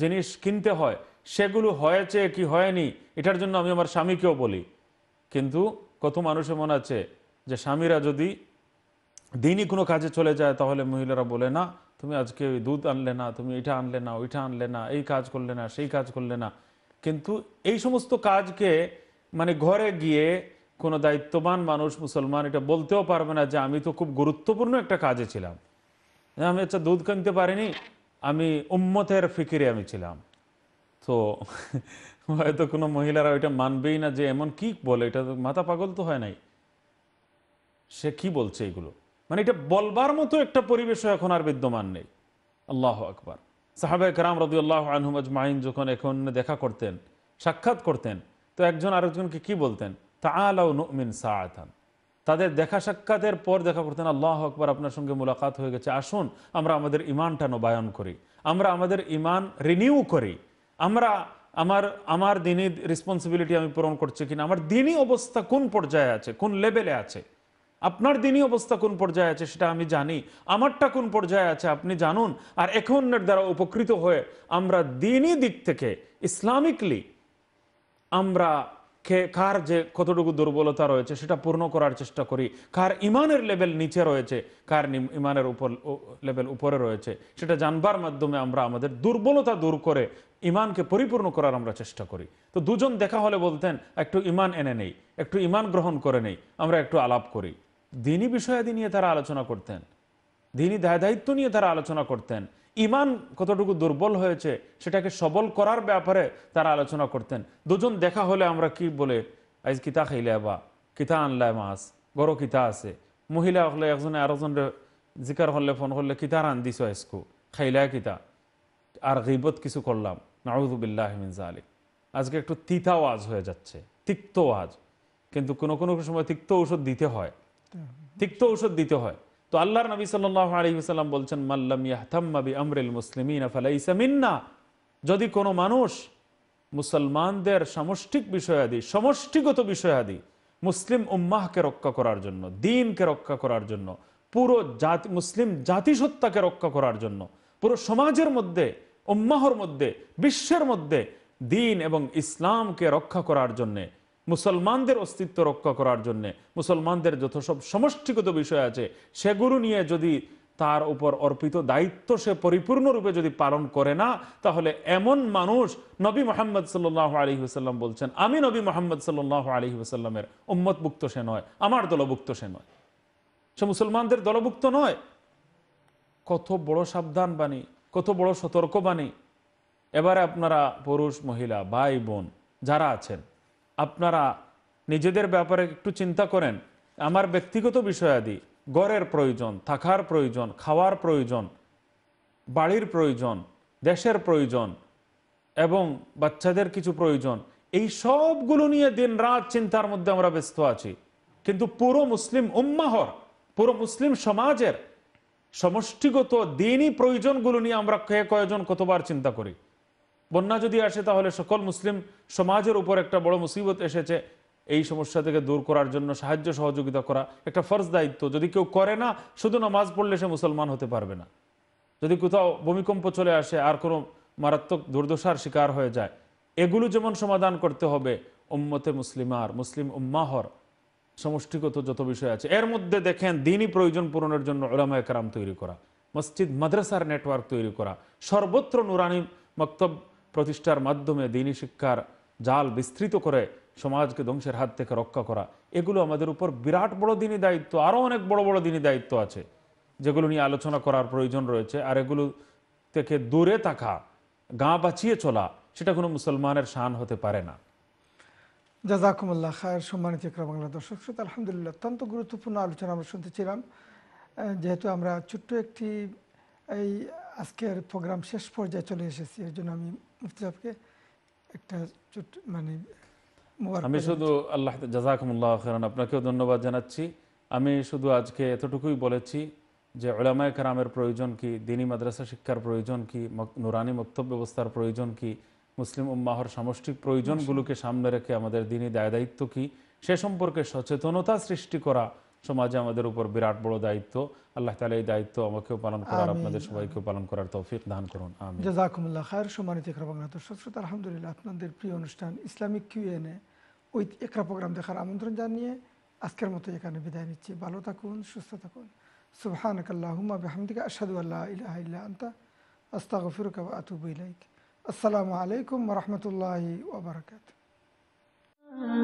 জিনিস কিনতে হয় সেগুলো হয়েছে কি হয়নি এটার জন্য আমি আমার স্বামীকেও বলি কিন্তু কত মানুষের মনে আছে যে স্বামীরা যদি দিনই কোনো কাজে চলে যায় তাহলে মহিলারা বলে না তুমি আজকে ওই দুধ আনলে না তুমি এটা আনলে না ওইটা আনলে না এই কাজ করলে না সেই কাজ করলে না কিন্তু এই সমস্ত কাজকে মানে ঘরে গিয়ে কোনো দায়িত্ববান মানুষ মুসলমান এটা বলতেও পারবে না যে আমি তো খুব গুরুত্বপূর্ণ একটা কাজে ছিলাম আমি আচ্ছা দুধ কিনতে পারিনি আমি উম্মতের ফিকিরে আমি ছিলাম তো হয়তো কোনো মহিলারা ওইটা মানবেই না যে এমন কি বলে এটা মাথা পাগল তো হয় নাই সে কি বলছে এগুলো মানে এটা বলবার মতো একটা পরিবেশও এখন আর বিদ্যমান নেই আল্লাহ আকবার সাহাবেক রাম রবি আল্লাহ আনহুম মাহিন যখন এখন দেখা করতেন সাক্ষাৎ করতেন তো একজন আরেকজনকে কি বলতেন তা নুমিন তাদের দেখা সাক্ষাতের পর দেখা করতেন আল্লাহ আকবর আপনার সঙ্গে মোলাকাত হয়ে গেছে আসুন আমরা আমাদের ইমানটা নবায়ন করি আমরা আমাদের ইমান রিনিউ করি আমরা আমার আমার দিনই রেসপন্সিবিলিটি আমি পূরণ করছি কিনা আমার দিনই অবস্থা কোন পর্যায়ে আছে কোন লেভেলে আছে আপনার দিনই অবস্থা কোন পর্যায়ে আছে সেটা আমি জানি আমারটা কোন পর্যায়ে আছে আপনি জানুন আর এখনের দ্বারা উপকৃত হয়ে আমরা দিনই দিক থেকে ইসলামিকলি আমরা কার যে কতটুকু দুর্বলতা রয়েছে সেটা পূর্ণ করার চেষ্টা করি কার ইমানের লেভেল নিচে রয়েছে কার ইমানের উপর লেভেল উপরে রয়েছে সেটা জানবার মাধ্যমে আমরা আমাদের দুর্বলতা দূর করে ইমানকে পরিপূর্ণ করার আমরা চেষ্টা করি তো দুজন দেখা হলে বলতেন একটু ইমান এনে নেই একটু ইমান গ্রহণ করে নেই আমরা একটু আলাপ করি দিনই বিষয়াদি নিয়ে তারা আলোচনা করতেন দিনই দায় দায়িত্ব নিয়ে তারা আলোচনা করতেন ইমান কতটুকু দুর্বল হয়েছে সেটাকে সবল করার ব্যাপারে তারা আলোচনা করতেন দুজন দেখা হলে আমরা কি বলে আজ কিতা খাইলে বা কিতা আনলায় মাছ গরো কিতা আছে মহিলা হলে একজনে একজন জিকার হলে ফোন করলে কিতা রান দিছ আজকু খাইলা কিতা আর গিবত কিছু করলাম নাউদুবিল্লাহমিনজা আলী আজকে একটু তিতা ওয়াজ হয়ে যাচ্ছে তিক্ত ওয়াজ কিন্তু কোনো কোনো সময় তিক্ত ঔষধ দিতে হয় তিক্ত ঔষধ দিতে হয় তো আল্লাহর নবী সাল্লাহ আলহিসাল্লাম বলছেন মাল্লাম ইয়াহতাম্মাবি আমরিল মুসলিমিন ফালাইসামিন্না যদি কোনো মানুষ মুসলমানদের সামষ্টিক বিষয়াদি সমষ্টিগত বিষয়াদি মুসলিম উম্মাহকে রক্ষা করার জন্য দিনকে রক্ষা করার জন্য পুরো জাতি মুসলিম জাতিসত্তাকে রক্ষা করার জন্য পুরো সমাজের মধ্যে উম্মাহর মধ্যে বিশ্বের মধ্যে দিন এবং ইসলামকে রক্ষা করার জন্যে মুসলমানদের অস্তিত্ব রক্ষা করার জন্য মুসলমানদের যত সব সমষ্টিগত বিষয় আছে সেগুলো নিয়ে যদি তার উপর অর্পিত দায়িত্ব সে পরিপূর্ণরূপে যদি পালন করে না তাহলে এমন মানুষ নবী মোহাম্মদ সাল্লাহ আলী হুসাল্লাম বলছেন আমি নবী মোহাম্মদ সাল্লাহ আলী হুসাল্লামের উম্মতভুক্ত সে নয় আমার দলভুক্ত সে নয় সে মুসলমানদের দলভুক্ত নয় কত বড় সাবধান বাণী কত বড় সতর্কবাণী এবারে আপনারা পুরুষ মহিলা ভাই বোন যারা আছেন আপনারা নিজেদের ব্যাপারে একটু চিন্তা করেন আমার ব্যক্তিগত বিষয়াদি গড়ের প্রয়োজন থাকার প্রয়োজন খাওয়ার প্রয়োজন বাড়ির প্রয়োজন দেশের প্রয়োজন এবং বাচ্চাদের কিছু প্রয়োজন এই সবগুলো নিয়ে দিন রাত চিন্তার মধ্যে আমরা ব্যস্ত আছি কিন্তু পুরো মুসলিম উম্মাহর পুরো মুসলিম সমাজের সমষ্টিগত দিনই প্রয়োজনগুলো নিয়ে আমরা কয়েকজন কতবার চিন্তা করি বন্যা যদি আসে তাহলে সকল মুসলিম সমাজের উপর একটা বড় মুসিবত এসেছে এই সমস্যা থেকে দূর করার জন্য সাহায্য সহযোগিতা করা একটা ফর্জ দায়িত্ব যদি কেউ করে না শুধু নামাজ পড়লে সে মুসলমান হতে পারবে না যদি কোথাও ভূমিকম্প চলে আসে আর কোনো মারাত্মক দুর্দশার শিকার হয়ে যায় এগুলো যেমন সমাধান করতে হবে উম্মতে মুসলিমার মুসলিম উম্মাহর সমষ্টিগত যত বিষয় আছে এর মধ্যে দেখেন দিনই প্রয়োজন পূরণের জন্য ওলামা একরাম তৈরি করা মসজিদ মাদ্রাসার নেটওয়ার্ক তৈরি করা সর্বত্র নুরানি মক্তব প্রতিষ্ঠার মাধ্যমে দিনী শিক্ষার জাল বিস্তৃত করে সমাজকে ধ্বংসের হাত থেকে রক্ষা করা এগুলো আমাদের উপর বিরাট বড় দিনই দায়িত্ব আরও অনেক বড় বড় দিনই দায়িত্ব আছে যেগুলো নিয়ে আলোচনা করার প্রয়োজন রয়েছে আর এগুলো থেকে দূরে থাকা গা বাঁচিয়ে চলা সেটা কোনো মুসলমানের শান হতে পারে না জাজাকুমুল্লাহ খায়ের সম্মানিত বাংলা দর্শক শ্রোতা আলহামদুলিল্লাহ অত্যন্ত গুরুত্বপূর্ণ আলোচনা আমরা শুনতেছিলাম যেহেতু আমরা ছোট্ট একটি এই আজকের প্রোগ্রাম শেষ পর্যায়ে চলে এসেছি এর জন্য আমি মুফতি সাহেবকে একটা মানে আমি শুধু আল্লাহ জাজাকুমুল্লাহ খান আপনাকেও ধন্যবাদ জানাচ্ছি আমি শুধু আজকে এতটুকুই বলেছি যে ওলামায় কারামের প্রয়োজন কি দিনী মাদ্রাসা শিক্ষার প্রয়োজন কি নুরানি মক্তব্য ব্যবস্থার প্রয়োজন কি মুসলিম উম্মাহর সামষ্টিক প্রয়োজনগুলোকে সামনে রেখে আমাদের দিনই দায় দায়িত্ব কী সে সম্পর্কে সচেতনতা সৃষ্টি করা সমাজে আমাদের উপর বিরাট বড় দায়িত্ব আল্লাহ তালা এই দায়িত্ব আমাকেও পালন করার আপনাদের সবাইকেও পালন করার তৌফিক দান করুন আলহামদুলিল্লাহ আপনাদের প্রিয় অনুষ্ঠান ইসলামিক কিউএনএ ওই একরা প্রোগ্রাম দেখার আমন্ত্রণ জানিয়ে আজকের মতো এখানে বিদায় নিচ্ছি ভালো থাকুন সুস্থ থাকুন সুবহানকাল্লাহুমা বিহামদিকা আসসালামু আলাইকুম ওয়া রাহমাতুল্লাহি